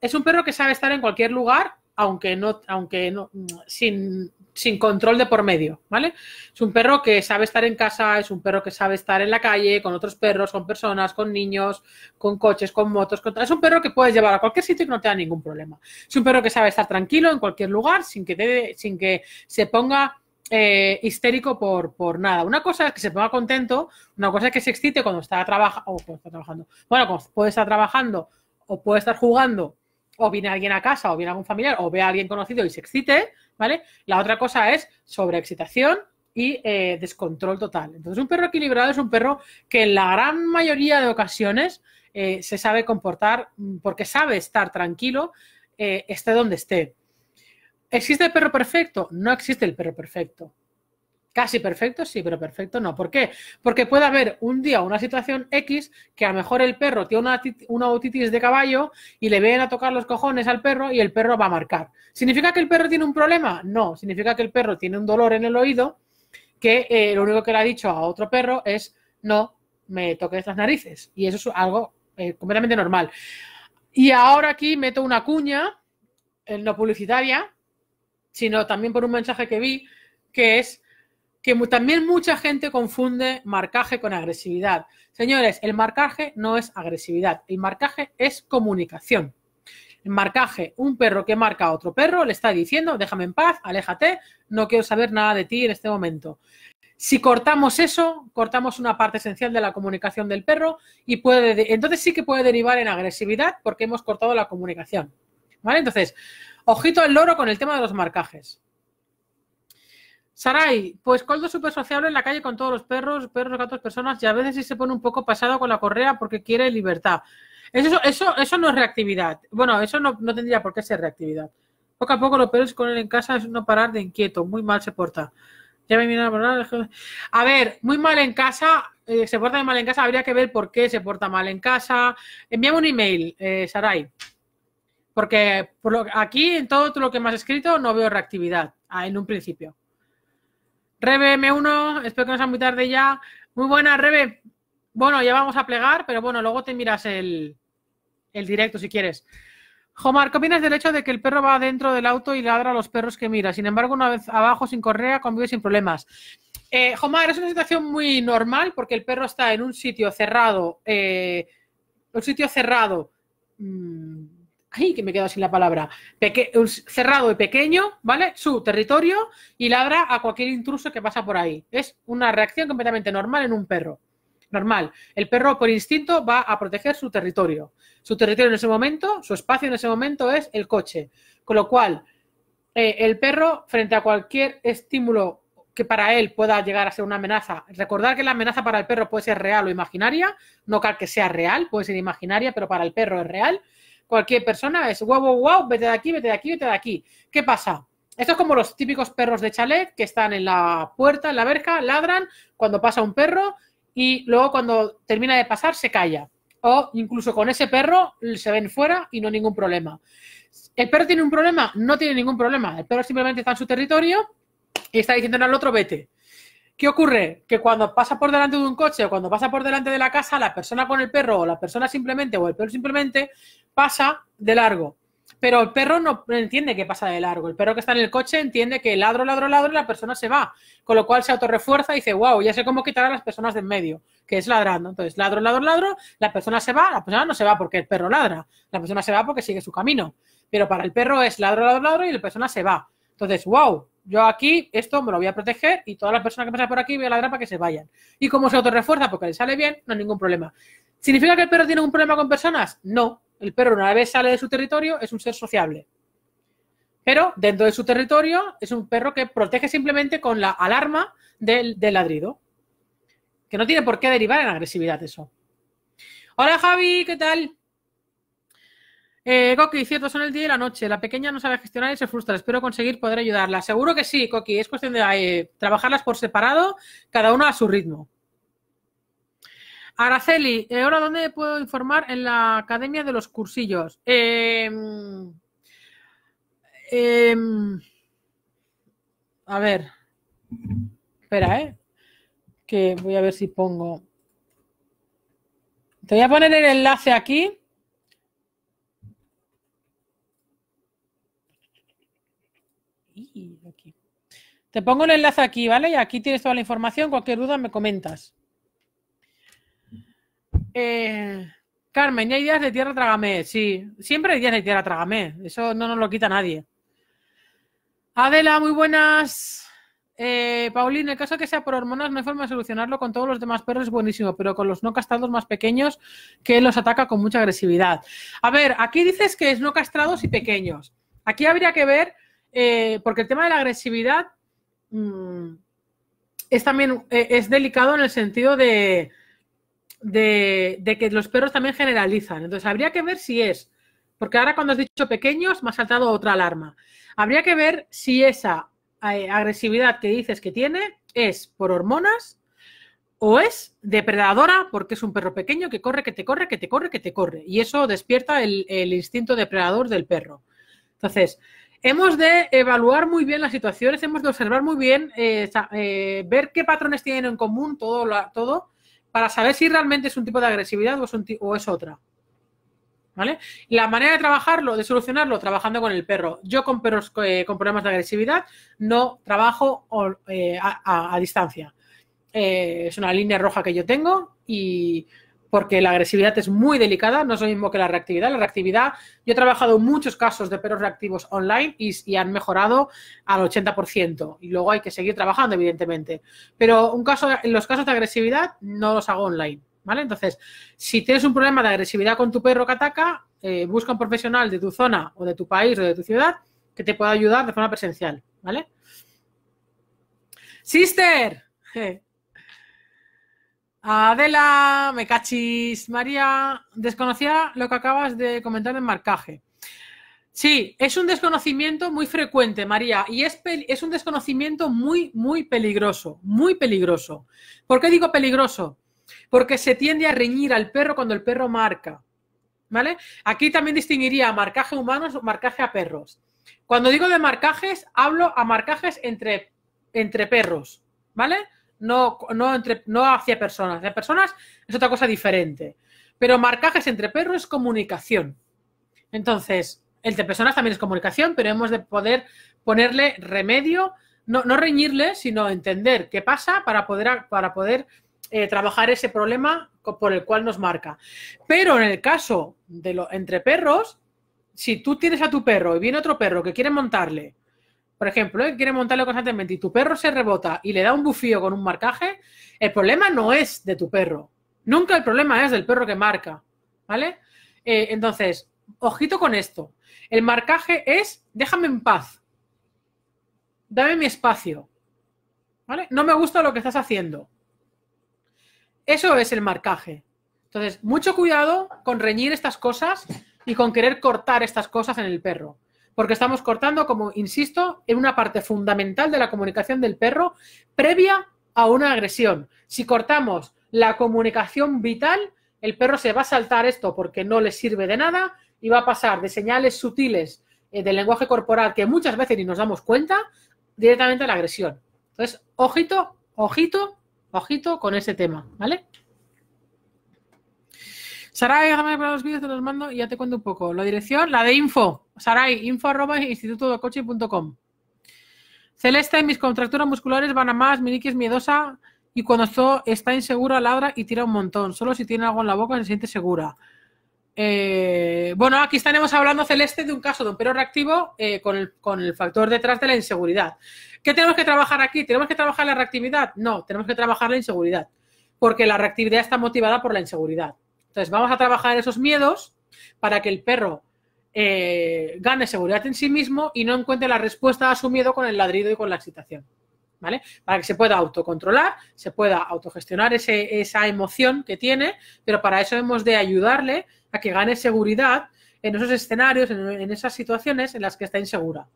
es un perro que sabe estar en cualquier lugar, aunque no, aunque no, sin sin control de por medio, ¿vale? Es un perro que sabe estar en casa, es un perro que sabe estar en la calle, con otros perros, con personas, con niños, con coches, con motos, es un perro que puedes llevar a cualquier sitio y no te da ningún problema. Es un perro que sabe estar tranquilo en cualquier lugar sin que, sin que se ponga eh, histérico por, por, nada. Una cosa es que se ponga contento, una cosa es que se excite cuando está, trabajando. cuando está trabajando, bueno, cuando puede estar trabajando o puede estar jugando o viene alguien a casa o viene algún familiar o ve a alguien conocido y se excite, la otra cosa es sobreexcitación y eh, descontrol total. Entonces, un perro equilibrado es un perro que en la gran mayoría de ocasiones eh, se sabe comportar mm, porque sabe estar tranquilo, eh, esté donde esté. ¿Existe el perro perfecto? No existe el perro perfecto. Casi perfecto, sí, pero perfecto no. ¿Por qué? Porque puede haber un día una situación X que a lo mejor el perro tiene una, autitis de caballo y le ven a tocar los cojones al perro y el perro va a marcar. ¿Significa que el perro tiene un problema? No, significa que el perro tiene un dolor en el oído que eh, lo único que le ha dicho a otro perro es no me toques las narices. Y eso es algo eh, completamente normal. Y ahora aquí meto una cuña, eh, no publicitaria, sino también por un mensaje que vi, que es que también mucha gente confunde marcaje con agresividad. Señores, el marcaje no es agresividad, el marcaje es comunicación. El marcaje, un perro que marca a otro perro, le está diciendo, déjame en paz, aléjate, no quiero saber nada de ti en este momento. Si cortamos eso, cortamos una parte esencial de la comunicación del perro y puede, entonces sí que puede derivar en agresividad porque hemos cortado la comunicación. ¿Vale? Entonces, ojito al loro con el tema de los marcajes. Sarai, pues Coldo súper sociable en la calle con todos los perros, perros, gatos, personas, y a veces sí se pone un poco pasado con la correa porque quiere libertad. Eso, eso, no es reactividad. Bueno, eso no, tendría por qué ser reactividad. Poco a poco los perros con él en casa es no parar de inquieto, muy mal se porta. Ya me a ver, muy mal en casa, eh, se porta mal en casa, habría que ver por qué se porta mal en casa. Envíame un email, eh, Sarai. Porque lo, aquí en todo lo que me has escrito no veo reactividad, ah, en un principio. Rebe M1, espero que no sea muy tarde ya. Muy buena, Rebe. Bueno, ya vamos a plegar, pero bueno, luego te miras el, el directo si quieres. Jomar, ¿qué opinas del hecho de que el perro va dentro del auto y ladra a los perros que mira? Sin embargo, una vez abajo sin correa, convive sin problemas. Eh, Jomar, es una situación muy normal porque el perro está en un sitio cerrado, eh, un sitio cerrado mm, ay, que me quedo sin la palabra, cerrado y pequeño, ¿vale? Su territorio y ladra a cualquier intruso que pasa por ahí. Es una reacción completamente normal en un perro. Normal. El perro por instinto va a proteger su territorio. Su territorio en ese momento, su espacio en ese momento es el coche. Con lo cual, eh, el perro frente a cualquier estímulo que para él pueda llegar a ser una amenaza. Recordar que la amenaza para el perro puede ser real o imaginaria, no que sea real, puede ser imaginaria, pero para el perro es real cualquier persona es wow, wow, vete de aquí, vete de aquí, vete de aquí. ¿Qué pasa? Esto es como los típicos perros de chalet que están en la puerta, en la verja, ladran cuando pasa un perro y luego cuando termina de pasar se calla. O incluso con ese perro se ven fuera y no ningún problema. ¿El perro tiene un problema? No tiene ningún problema. El perro simplemente está en su territorio y está diciendo al otro vete. ¿Qué ocurre? Que cuando pasa por delante de un coche o cuando pasa por delante de la casa, la persona con el perro o la persona simplemente o el perro simplemente pasa de largo. Pero el perro no entiende que pasa de largo. El perro que está en el coche entiende que ladro, ladro, ladro y la persona se va. Con lo cual se autorrefuerza y dice, wow, ya sé cómo quitar a las personas de en medio, que es ladrando. Entonces, ladro, ladro, ladro, la persona se va, la persona no se va porque el perro ladra. La persona se va porque sigue su camino. Pero para el perro es ladro, ladro, ladro y la persona se va. Entonces, wow, yo aquí esto me lo voy a proteger y todas las personas que pasan por aquí voy a ladrar para que se vayan. Y como se autorrefuerza porque le sale bien, no hay ningún problema. ¿Significa que el perro tiene un problema con personas? No. El perro una vez sale de su territorio es un ser sociable. Pero dentro de su territorio es un perro que protege simplemente con la alarma del, del ladrido. Que no tiene por qué derivar en agresividad eso. Hola Javi, ¿qué tal? Eh, Coqui, cierto, son el día y la noche. La pequeña no sabe gestionar y se frustra. Espero conseguir poder ayudarla. Seguro que sí, Coqui. Es cuestión de eh, trabajarlas por separado, cada uno a su ritmo. Araceli, ahora eh, ¿dónde puedo informar en la Academia de los Cursillos? Em, em, a ver. Espera, ¿eh? Que voy a ver si pongo. Te voy a poner el enlace aquí Te pongo el enlace aquí, ¿vale? Y aquí tienes toda la información. Cualquier duda me comentas. Eh, Carmen, ya hay ideas de tierra trágame. Sí, siempre hay ideas de tierra trágame. Eso no nos lo quita nadie. Adela, muy buenas. Eh, Paulina, el caso que sea por hormonas no hay forma de solucionarlo con todos los demás perros es buenísimo, pero con los no castrados más pequeños que los ataca con mucha agresividad. A ver, aquí dices que es no castrados y pequeños. Aquí habría que ver eh, porque el tema de la agresividad mm, es también eh, es delicado en el sentido de, de, que los perros también generalizan. Entonces, habría que ver si es, porque ahora cuando has dicho pequeños, me ha saltado otra alarma. Habría que ver si esa eh, agresividad que dices que tiene es por hormonas o es depredadora porque es un perro pequeño que corre, que te corre, que te corre, que te corre. Y eso despierta el, el instinto depredador del perro. Entonces, Hemos de evaluar muy bien las situaciones, hemos de observar muy bien, eh, eh, ver qué patrones tienen en común todo, todo, para saber si realmente es un tipo de agresividad o es, otra. ¿Vale? La manera de trabajarlo, de solucionarlo, trabajando con el perro. Yo con perros eh, con problemas de agresividad no trabajo a, distancia. es una línea roja que yo tengo y porque la agresividad es muy delicada, no es lo mismo que la reactividad. La reactividad, yo he trabajado muchos casos de perros reactivos online y, han mejorado al 80%. Y luego hay que seguir trabajando, evidentemente. Pero un caso, los casos de agresividad no los hago online. ¿Vale? Entonces, si tienes un problema de agresividad con tu perro que ataca, eh, busca un profesional de tu zona o de tu país o de tu ciudad que te pueda ayudar de forma presencial. ¿Vale? Sister, Adela, me cachis. María, desconocía lo que acabas de comentar en marcaje. Sí, es un desconocimiento muy frecuente, María, y es, un desconocimiento muy, muy peligroso, muy peligroso. ¿Por qué digo peligroso? Porque se tiende a reñir al perro cuando el perro marca. ¿Vale? Aquí también distinguiría marcaje humanos o marcaje a perros. Cuando digo de marcajes, hablo a marcajes entre, entre perros, ¿vale? no, no hacia personas. Hacia personas es otra cosa diferente. Pero marcajes entre perros es comunicación. Entonces, entre personas también es comunicación, pero hemos de poder ponerle remedio, no, reñirle, sino entender qué pasa para poder, eh, trabajar ese problema por el cual nos marca. Pero en el caso de lo, entre perros, si tú tienes a tu perro y viene otro perro que quiere montarle, por ejemplo, quiere montarlo constantemente y tu perro se rebota y le da un bufío con un marcaje, el problema no es de tu perro. Nunca el problema es del perro que marca, ¿vale? Eh, entonces, ojito con esto. El marcaje es déjame en paz. Dame mi espacio. ¿Vale? No me gusta lo que estás haciendo. Eso es el marcaje. Entonces, mucho cuidado con reñir estas cosas y con querer cortar estas cosas en el perro porque estamos cortando, como insisto, en una parte fundamental de la comunicación del perro previa a una agresión. Si cortamos la comunicación vital, el perro se va a saltar esto porque no le sirve de nada y va a pasar de señales sutiles eh, del lenguaje corporal que muchas veces ni nos damos cuenta directamente a la agresión. Entonces, ojito, ojito, ojito con ese tema, ¿vale? Saray, déjame ver los vídeos, te los mando y ya te cuento un poco. La dirección, la de info. Saray, info arroba Celeste, mis contracturas musculares van a más, mi es miedosa y cuando esto está insegura ladra y tira un montón. Solo si tiene algo en la boca se siente segura. Eh, bueno, aquí estaremos hablando, Celeste, de un caso de un perro reactivo eh, con el factor detrás de la inseguridad. ¿Qué tenemos que trabajar aquí? ¿Tenemos que trabajar la reactividad? No, tenemos que trabajar la inseguridad, porque la reactividad está motivada por la inseguridad. Entonces, vamos a trabajar esos miedos para que el perro eh, gane seguridad en sí mismo y no encuentre la respuesta a su miedo con el ladrido y con la excitación. ¿Vale? Para que se pueda autocontrolar, se pueda autogestionar esa emoción que tiene, pero para eso hemos de ayudarle a que gane seguridad en esos escenarios, en, en esas situaciones en las que está insegura.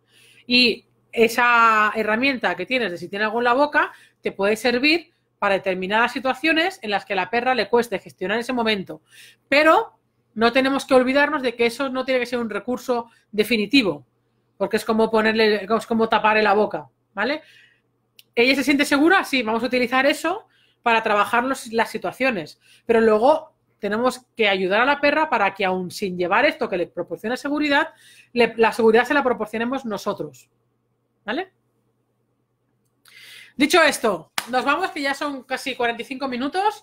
Y esa herramienta que tienes de si tiene algo en la boca te puede servir para determinadas situaciones en las que a la perra le cueste gestionar ese momento. Pero no tenemos que olvidarnos de que eso no tiene que ser un recurso definitivo, porque es como ponerle, es como taparle la boca, ¿vale? Ella se siente segura, sí, vamos a utilizar eso para trabajar las situaciones, pero luego tenemos que ayudar a la perra para que aún sin llevar esto que le proporciona seguridad, la seguridad se la proporcionemos nosotros, ¿vale? Dicho esto, nos vamos, que ya son casi 45 minutos.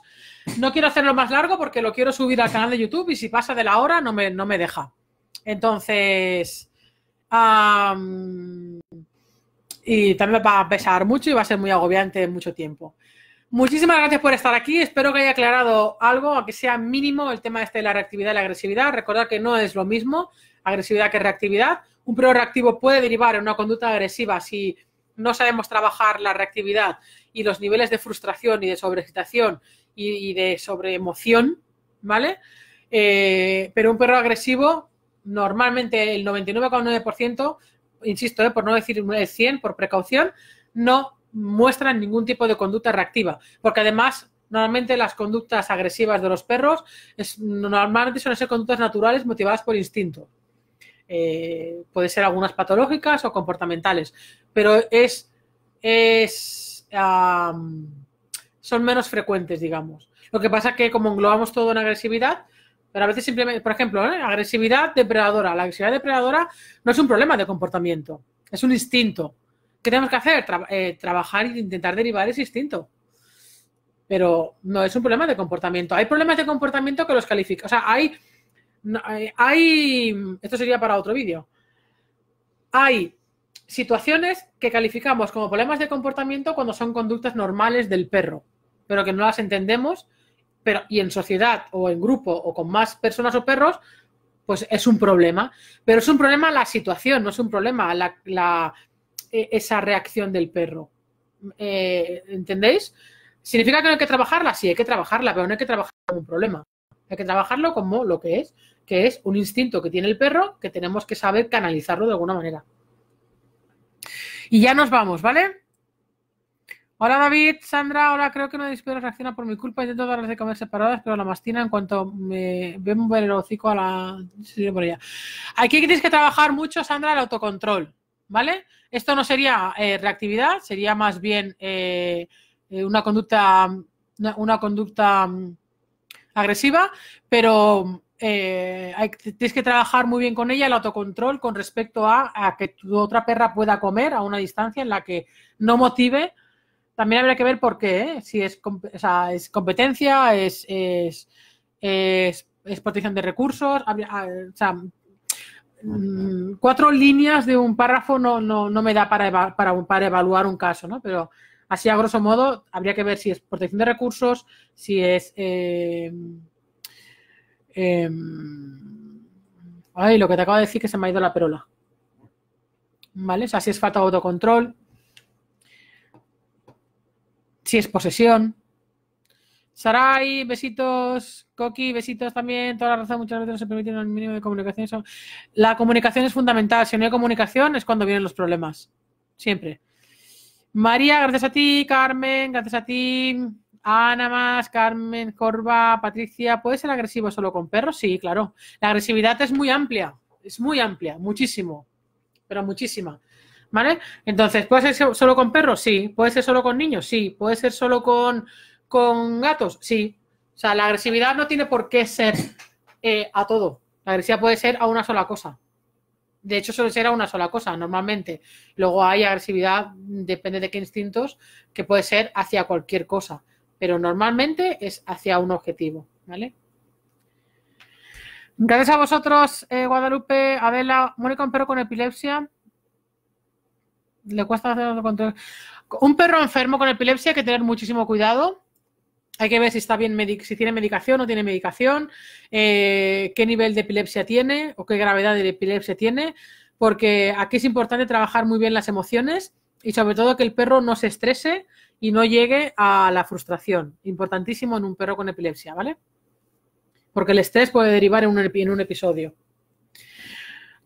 No quiero hacerlo más largo porque lo quiero subir al canal de YouTube y si pasa de la hora no me, deja. Entonces, y también va a pesar mucho y va a ser muy agobiante mucho tiempo. Muchísimas gracias por estar aquí. Espero que haya aclarado algo, aunque sea mínimo, el tema este de la reactividad y la agresividad. Recordar que no es lo mismo agresividad que reactividad. Un pro reactivo puede derivar en una conducta agresiva si no sabemos trabajar la reactividad y los niveles de frustración y de sobreexcitación y, de sobreemoción, ¿vale? Eh, pero un perro agresivo, normalmente el 99,9%, insisto, eh, por no decir el 100, por precaución, no muestran ningún tipo de conducta reactiva, porque además normalmente las conductas agresivas de los perros es, normalmente son esas conductas naturales motivadas por instinto, eh, puede ser algunas patológicas o comportamentales, pero es, es son menos frecuentes, digamos. Lo que pasa es que como englobamos todo en agresividad, pero a veces simplemente, por ejemplo, ¿eh? agresividad depredadora. La agresividad depredadora no es un problema de comportamiento, es un instinto. ¿Qué tenemos que hacer? Eh, trabajar e intentar derivar ese instinto. Pero no es un problema de comportamiento. Hay problemas de comportamiento que los califican. O sea, hay no, eh, hay, esto sería para otro vídeo. Hay situaciones que calificamos como problemas de comportamiento cuando son conductas normales del perro, pero que no las entendemos, pero y en sociedad o en grupo o con más personas o perros, pues es un problema. Pero es un problema la situación, no es un problema eh, esa reacción del perro. Eh, ¿Entendéis? ¿Significa que no hay que trabajarla? Sí, hay que trabajarla, pero no hay que trabajarla como un problema. Hay que trabajarlo como lo que es, que es un instinto que tiene el perro que tenemos que saber canalizarlo de alguna manera. Y ya nos vamos, ¿vale? Hola David, Sandra, ahora creo que no despido, reaccionar por mi culpa, intento darles de comer separadas, pero la mastina en cuanto me Veo mover el hocico a la... por allá. Aquí tienes que trabajar mucho, Sandra, el autocontrol, ¿vale? Esto no sería eh, reactividad, sería más bien eh, eh, una conducta... una conducta mm, agresiva, pero eh, tienes que trabajar muy bien con ella el autocontrol con respecto a, que tu otra perra pueda comer a una distancia en la que no motive. También habría que ver por qué, ¿eh? si es, competencia, es, exportación de recursos. Ah, mm, cuatro líneas de un párrafo no, me da para, para evaluar un caso, ¿no? pero Así, a grosso modo, habría que ver si es protección de recursos, si es... Eh, ay, lo que te acabo de decir que se me ha ido la perola. ¿Vale? O sea, si es falta de autocontrol, si es posesión. Sarai, besitos. Coqui, besitos también. Toda la razón, muchas veces no se permite el mínimo de comunicación. La comunicación es fundamental. Si no hay comunicación es cuando vienen los problemas. Siempre. María, gracias a ti, Carmen, gracias a ti. Ana más, Carmen, Corva, Patricia, ¿puede ser agresivo solo con perros? Sí, claro. La agresividad es muy amplia, es muy amplia, muchísimo, pero muchísima. ¿Vale? Entonces, ¿puede ser solo con perros? Sí. ¿Puede ser solo con niños? Sí. ¿Puede ser solo con, con gatos? Sí. O sea, la agresividad no tiene por qué ser eh, a todo. La agresividad puede ser a una sola cosa. De hecho, suele ser una sola cosa normalmente. Luego hay agresividad, depende de qué instintos, que puede ser hacia cualquier cosa, pero normalmente es hacia un objetivo, ¿vale? Gracias a vosotros, eh, Guadalupe, Adela, Mónica, un perro con epilepsia. Le cuesta hacer otro control. Un perro enfermo con epilepsia hay que tener muchísimo cuidado hay que ver si está bien, si tiene medicación o tiene medicación, eh, qué nivel de epilepsia tiene o qué gravedad de epilepsia tiene, porque aquí es importante trabajar muy bien las emociones y sobre todo que el perro no se estrese y no llegue a la frustración. Importantísimo en un perro con epilepsia, ¿vale? Porque el estrés puede derivar en un, episodio.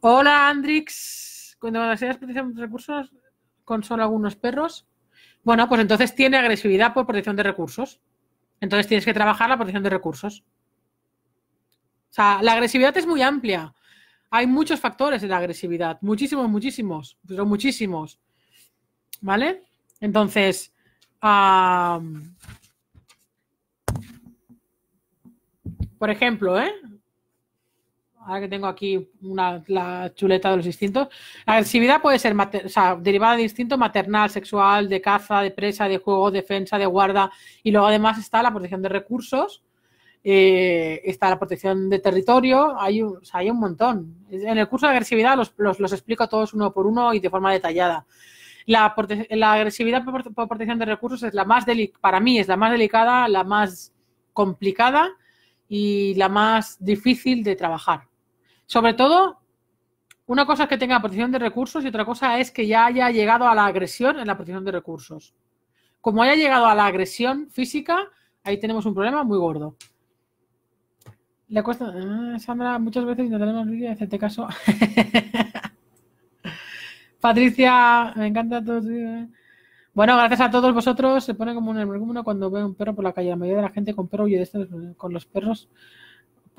Hola, Andrix. Cuando de recursos, con solo algunos perros. Bueno, pues entonces tiene agresividad por protección de recursos. Entonces tienes que trabajar la protección de recursos. O sea, la agresividad es muy amplia. Hay muchos factores de la agresividad. Muchísimos, muchísimos. Pero muchísimos. ¿Vale? Entonces, por ejemplo, ¿eh? ahora que tengo aquí la chuleta de los instintos, la agresividad puede ser derivada de instinto maternal, sexual, de caza, de presa, de juego, defensa, de guarda, y luego además está la protección de recursos, eh, está la protección de territorio, hay un, hay un montón. En el curso de agresividad los, explico todos uno por uno y de forma detallada. La, agresividad por, por, protección de recursos es la más para mí es la más delicada, la más complicada y la más difícil de trabajar. Sobre todo, una cosa es que tenga protección de recursos y otra cosa es que ya haya llegado a la agresión en la protección de recursos. Como haya llegado a la agresión física, ahí tenemos un problema muy gordo. Le cuesta. Ah, Sandra, muchas veces tenemos vídeo en este caso. Patricia, me encanta todo. Eh. Bueno, gracias a todos vosotros. Se pone como un hermano cuando ve un perro por la calle. La mayoría de la gente con perro huye de estos, con los perros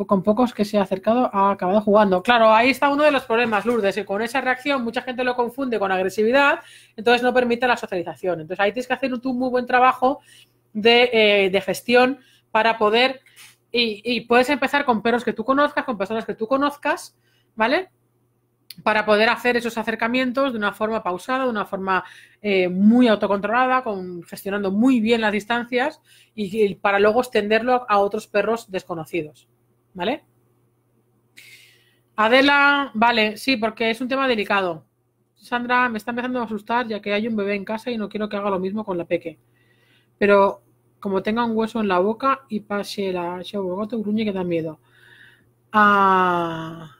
con pocos que se ha acercado ha acabado jugando. Claro, ahí está uno de los problemas, Lourdes, y con esa reacción mucha gente lo confunde con agresividad, entonces no permite la socialización. Entonces ahí tienes que hacer un, muy buen trabajo de, eh, gestión para poder, y, puedes empezar con perros que tú conozcas, con personas que tú conozcas, ¿vale? Para poder hacer esos acercamientos de una forma pausada, de una forma eh, muy autocontrolada, con, gestionando muy bien las distancias y para luego extenderlo a otros perros desconocidos. ¿vale? Adela, vale, sí, porque es un tema delicado. Sandra, me está empezando a asustar ya que hay un bebé en casa y no quiero que haga lo mismo con la peque. Pero como tenga un hueso en la boca y pase la gruñe que da miedo. Ah,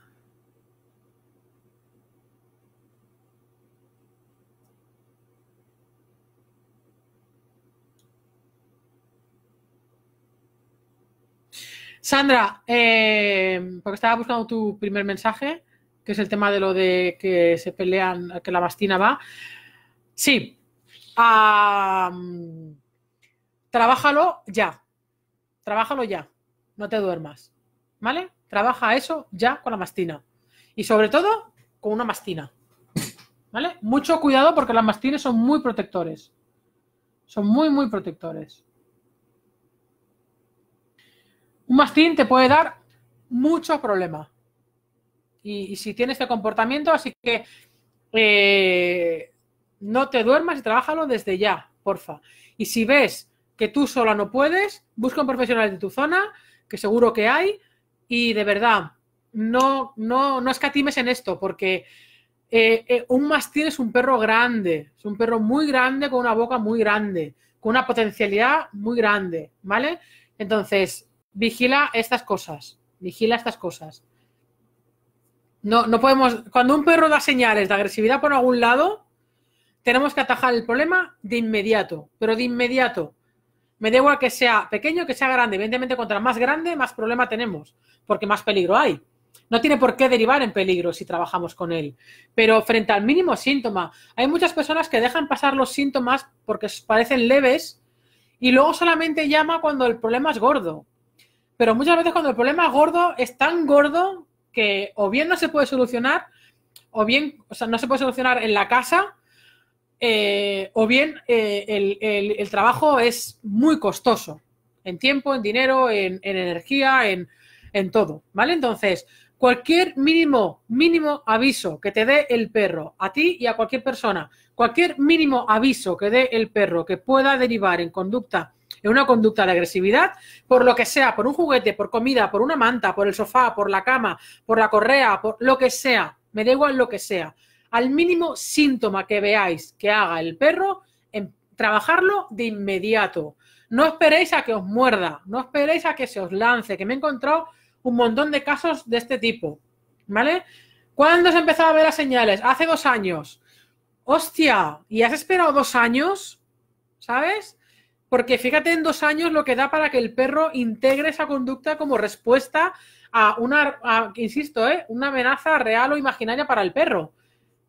Sandra, eh, porque estaba buscando tu primer mensaje, que es el tema de lo de que se pelean, que la mastina va. Sí. trabájalo ya. Trabájalo ya. No te duermas. ¿Vale? Trabaja eso ya con la mastina. Y sobre todo con una mastina. ¿Vale? Mucho cuidado porque las mastines son muy protectores. Son muy, muy protectores. Un mastín te puede dar muchos problemas. Y, si tienes este comportamiento, así que eh, no te duermas y trabájalo desde ya, porfa. Y si ves que tú sola no puedes, busca un profesional de tu zona, que seguro que hay, y de verdad, no, no, no escatimes en esto, porque eh, eh, un mastín es un perro grande, es un perro muy grande, con una boca muy grande, con una potencialidad muy grande, ¿vale? Entonces, vigila estas cosas, vigila estas cosas. No, no podemos, cuando un perro da señales de agresividad por algún lado, tenemos que atajar el problema de inmediato, pero de inmediato. Me da igual que sea pequeño, que sea grande. Evidentemente, contra más grande, más problema tenemos, porque más peligro hay. No tiene por qué derivar en peligro si trabajamos con él. Pero frente al mínimo síntoma, hay muchas personas que dejan pasar los síntomas porque parecen leves y luego solamente llama cuando el problema es gordo. Pero muchas veces cuando el problema es gordo, es tan gordo que o bien no se puede solucionar, o bien, o sea, no se puede solucionar en la casa, eh, o bien eh, el, trabajo es muy costoso en tiempo, en dinero, en, energía, en, en, todo, ¿vale? Entonces, cualquier mínimo, mínimo aviso que te dé el perro, a ti y a cualquier persona, cualquier mínimo aviso que dé el perro que pueda derivar en conducta en una conducta de agresividad, por lo que sea, por un juguete, por comida, por una manta, por el sofá, por la cama, por la correa, por lo que sea, me da igual lo que sea, al mínimo síntoma que veáis que haga el perro, en em, trabajarlo de inmediato. No esperéis a que os muerda, no esperéis a que se os lance, que me he encontrado un montón de casos de este tipo, ¿vale? ¿Cuándo se empezado a ver las señales? Hace dos años. Hostia, ¿y has esperado dos años? ¿Sabes? Porque fíjate en dos años lo que da para que el perro integre esa conducta como respuesta a una, insisto, eh, una amenaza real o imaginaria para el perro,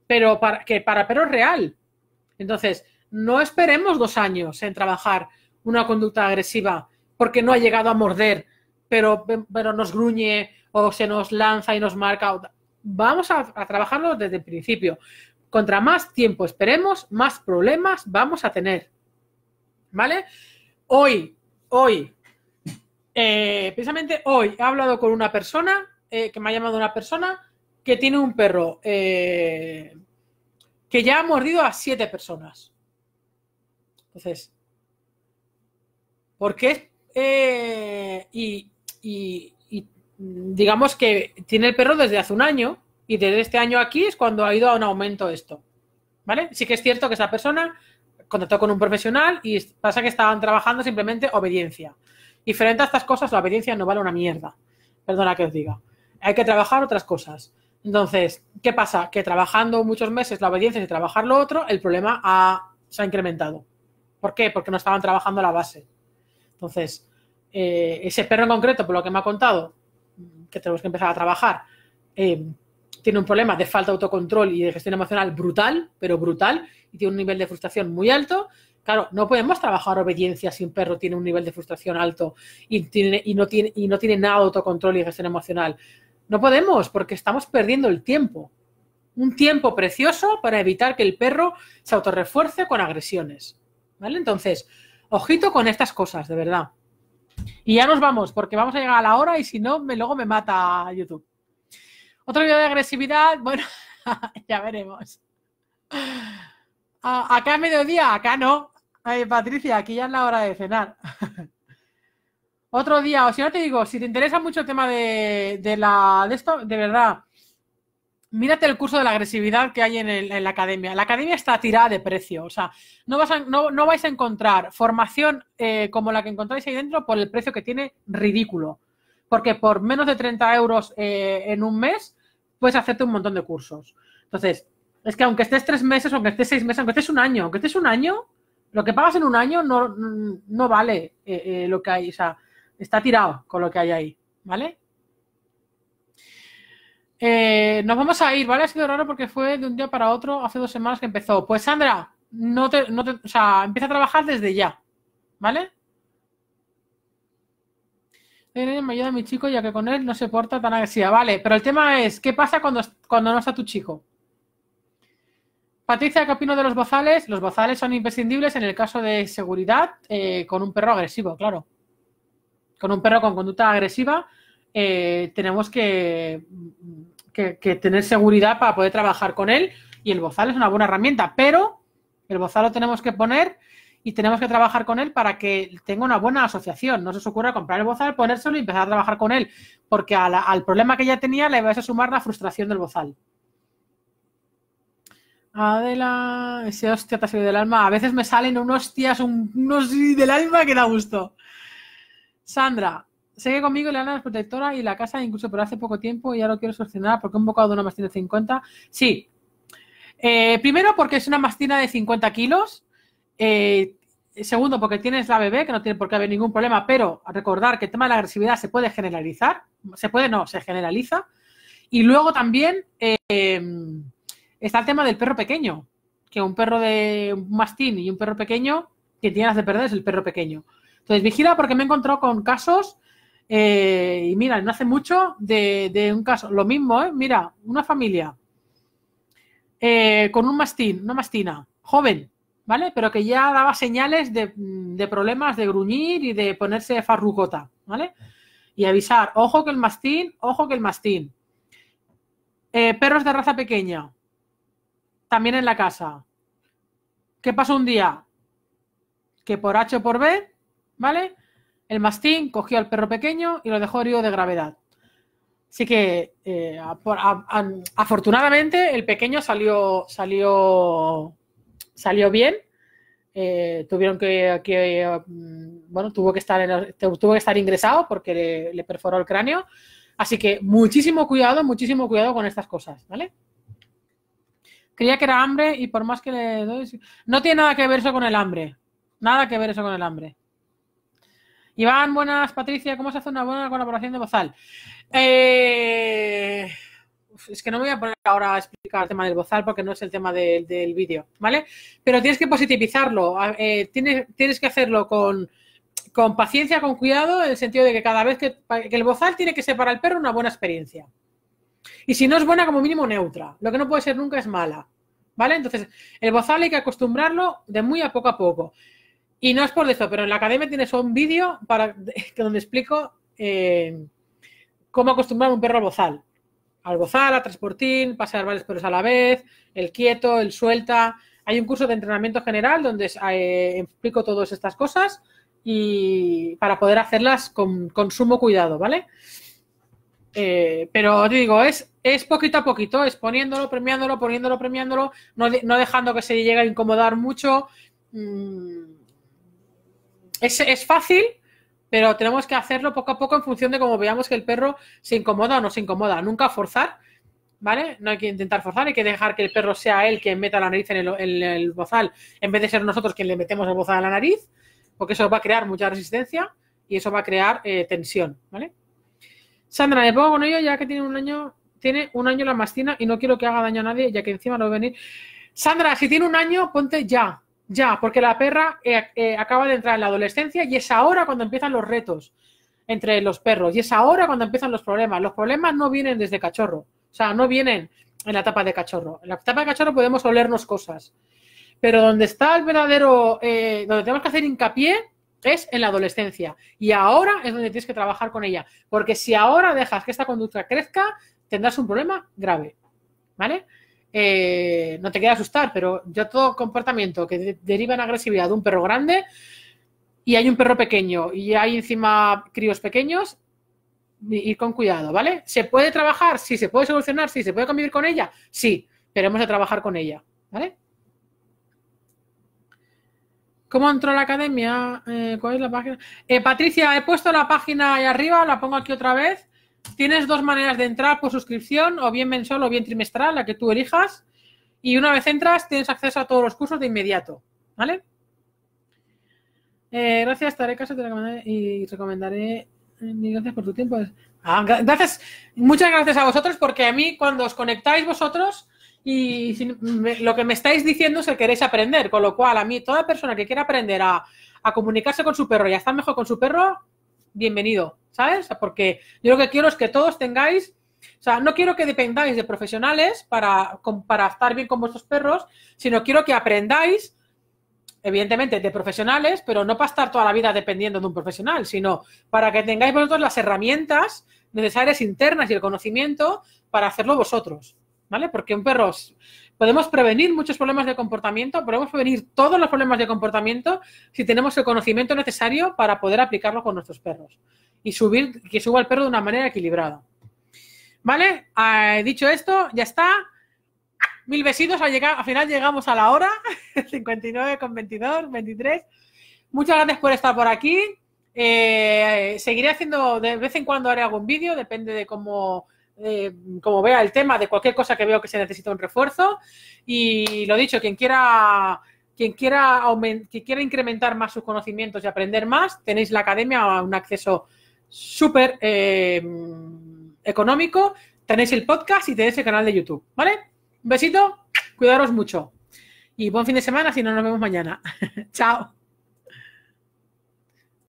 pero para, que para el perro real. Entonces, no esperemos dos años en trabajar una conducta agresiva porque no ha llegado a morder, pero, pero nos gruñe o se nos lanza y nos marca. Vamos a, a trabajarlo desde el principio. Contra más tiempo esperemos, más problemas vamos a tener. ¿vale? Hoy, hoy, eh, precisamente hoy he hablado con una persona, eh, que me ha llamado una persona, que tiene un perro eh, que ya ha mordido a siete personas. Entonces, ¿por qué? Y, y digamos que tiene el perro desde hace un año y desde este año aquí es cuando ha ido a un aumento esto. ¿Vale? Sí que es cierto que esa persona contactó con un profesional y pasa que estaban trabajando simplemente obediencia. Y frente a estas cosas, la obediencia no vale una mierda. Perdona que os diga. Hay que trabajar otras cosas. Entonces, ¿qué pasa? Que trabajando muchos meses la obediencia y trabajar lo otro, el problema ha, se ha incrementado. ¿Por qué? Porque no estaban trabajando la base. Entonces, eh, ese perro en concreto, por lo que me ha contado, que tenemos que empezar a trabajar, eh, tiene un problema de falta de autocontrol y de gestión emocional brutal, pero brutal, tiene un nivel de frustración muy alto, claro, no podemos trabajar obediencia si un perro tiene un nivel de frustración alto y, no, tiene, y no tiene nada de autocontrol y gestión emocional. No podemos porque estamos perdiendo el tiempo. Un tiempo precioso para evitar que el perro se autorrefuerce con agresiones. ¿Vale? Entonces, ojito con estas cosas, de verdad. Y ya nos vamos, porque vamos a llegar a la hora y si no, me, luego me mata YouTube. Otro video de agresividad, bueno, ya veremos acá a mediodía, acá no. Patricia, aquí ya es la hora de cenar. Otro día, o si no te digo, si te interesa mucho el tema de, la, esto, de verdad, mírate el curso de la agresividad que hay en, la academia. La academia está tirada de precio, o sea, no, vas no, vais a encontrar formación eh, como la que encontráis ahí dentro por el precio que tiene ridículo. Porque por menos de 30 euros eh, en un mes puedes hacerte un montón de cursos. Entonces, es que aunque estés tres meses, aunque estés seis meses, aunque estés un año, aunque estés un año, lo que pagas en un año no, vale eh, eh, lo que hay. O sea, está tirado con lo que hay ahí, ¿vale? Eh, nos vamos a ir, ¿vale? Ha sido raro porque fue de un día para otro hace dos semanas que empezó. Pues Sandra, no o sea, empieza a trabajar desde ya, ¿vale? Me ayuda mi chico ya que con él no se porta tan agresiva, ¿vale? Pero el tema es, ¿qué pasa cuando, cuando no está tu chico? Patricia Capino de los bozales. Los bozales son imprescindibles en el caso de seguridad eh, con un perro agresivo, claro. Con un perro con conducta agresiva eh, tenemos que, tener seguridad para poder trabajar con él y el bozal es una buena herramienta, pero el bozal lo tenemos que poner y tenemos que trabajar con él para que tenga una buena asociación. No se os ocurra comprar el bozal, ponérselo y empezar a trabajar con él, porque al problema que ya tenía le vais a sumar la frustración del bozal. Adela, ese hostia te ha salido del alma. A veces me salen unos tías, unos del alma que da gusto. Sandra, sigue conmigo le la protectora y la casa, incluso por hace poco tiempo, y ya lo quiero solucionar porque un bocado de una mastina de 50. Sí. Eh, primero, porque es una mastina de 50 kilos. Eh, segundo, porque tienes la bebé, que no tiene por qué haber ningún problema, pero recordar que el tema de la agresividad se puede generalizar. Se puede, no, se generaliza. Y luego también. Eh, Está el tema del perro pequeño, que un perro de un mastín y un perro pequeño, que tiene de perder es el perro pequeño. Entonces, vigila porque me he encontrado con casos, eh, y mira, no hace mucho, de, un caso, lo mismo, ¿eh? mira, una familia eh, con un mastín, una mastina, joven, ¿vale? Pero que ya daba señales de, de problemas de gruñir y de ponerse farrugota, ¿vale? Y avisar, ojo que el mastín, ojo que el mastín. perros de raza pequeña, también en la casa. ¿Qué pasó un día? Que por H o por B, ¿vale? El mastín cogió al perro pequeño y lo dejó herido de gravedad. Así que eh, afortunadamente el pequeño salió, salió, salió bien. Eh, tuvieron que, mm, bueno, tuvo que estar en, tuvo que estar ingresado porque le perforó el cráneo. Así que muchísimo cuidado, muchísimo cuidado con estas cosas, ¿vale? Creía que era hambre y por más que le doy... No tiene nada que ver eso con el hambre. Nada que ver eso con el hambre. Iván, buenas, Patricia. ¿Cómo se hace una buena colaboración de bozal? Eh, es que no me voy a poner ahora a explicar el tema del bozal porque no es el tema del vídeo, ¿vale? Pero tienes que positivizarlo. Eh, tienes, que hacerlo con, paciencia, con cuidado, en el sentido de que cada vez que, que el bozal tiene que ser para el perro una buena experiencia. Y si no es buena, como mínimo neutra. Lo que no puede ser nunca es mala. ¿Vale? Entonces, el bozal hay que acostumbrarlo de muy a poco a poco. Y no es por eso, pero en la academia tienes un vídeo para donde explico eh, cómo acostumbrar un perro al bozal. Al bozal, a transportín, pasear varios perros a la vez, el quieto, el suelta. Hay un curso de entrenamiento general donde eh, explico todas estas cosas y para poder hacerlas con, con sumo cuidado, ¿vale? Eh, pero te digo, es, es poquito a poquito, es poniéndolo, premiándolo, poniéndolo, premiándolo, no, no dejando que se llegue a incomodar mucho. Mm, es, es, fácil, pero tenemos que hacerlo poco a poco en función de cómo veamos que el perro se incomoda o no se incomoda. Nunca forzar, ¿vale? No hay que intentar forzar, hay que dejar que el perro sea él quien meta la nariz en el, bozal, en vez de ser nosotros quien le metemos el bozal a la nariz, porque eso va a crear mucha resistencia y eso va a crear eh, tensión, ¿vale? Sandra, me pongo con ello ya que tiene un año, tiene un año la mastina y no quiero que haga daño a nadie, ya que encima no va a venir. Sandra, si tiene un año, ponte ya, ya, porque la perra eh, eh, acaba de entrar en la adolescencia y es ahora cuando empiezan los retos entre los perros y es ahora cuando empiezan los problemas. Los problemas no vienen desde cachorro, o sea, no vienen en la etapa de cachorro. En la etapa de cachorro podemos olernos cosas, pero donde está el verdadero, eh, donde tenemos que hacer hincapié es en la adolescencia. Y ahora es donde tienes que trabajar con ella. Porque si ahora dejas que esta conducta crezca, tendrás un problema grave. ¿Vale? Eh, no te queda asustar, pero yo todo comportamiento que deriva en agresividad de un perro grande y hay un perro pequeño y hay encima críos pequeños, ir con cuidado, ¿vale? ¿Se puede trabajar? Sí, se puede solucionar, sí, se puede convivir con ella, sí, pero hemos de trabajar con ella, ¿vale? ¿Cómo entró la academia? Eh, ¿Cuál es la página? Eh, Patricia, he puesto la página ahí arriba, la pongo aquí otra vez. Tienes dos maneras de entrar por suscripción, o bien mensual o bien trimestral, la que tú elijas. Y una vez entras, tienes acceso a todos los cursos de inmediato. ¿Vale? Eh, gracias, estaré casa, te recomendaré y recomendaré. Gracias por tu tiempo. Ah, muchas gracias a vosotros, porque a mí, cuando os conectáis vosotros, y lo que me estáis diciendo es que queréis aprender, con lo cual a mí toda persona que quiera aprender a, comunicarse con su perro y a estar mejor con su perro, bienvenido, ¿sabes? Porque yo lo que quiero es que todos tengáis, o sea, no quiero que dependáis de profesionales para, para estar bien con vuestros perros, sino quiero que aprendáis evidentemente de profesionales, pero no para estar toda la vida dependiendo de un profesional, sino para que tengáis vosotros las herramientas necesarias internas y el conocimiento para hacerlo vosotros. ¿vale? Porque un perro, podemos prevenir muchos problemas de comportamiento, podemos prevenir todos los problemas de comportamiento si tenemos el conocimiento necesario para poder aplicarlo con nuestros perros y subir, que suba el perro de una manera equilibrada. ¿Vale? Ah, dicho esto, ya está. Mil besitos, al, final llegamos a la hora, 59 con 22, 23. Muchas gracias por estar por aquí. Eh, seguiré haciendo, de vez en cuando haré algún vídeo, depende de cómo eh, como vea el tema, de cualquier cosa que veo que se necesita un refuerzo. Y lo dicho, quien quiera quien quiera, que quiera incrementar más sus conocimientos y aprender más, tenéis la academia a un acceso súper eh, económico. Tenéis el podcast y tenéis el canal de YouTube. ¿Vale? Un besito, cuidaros mucho. Y buen fin de semana si no nos vemos mañana. Chao.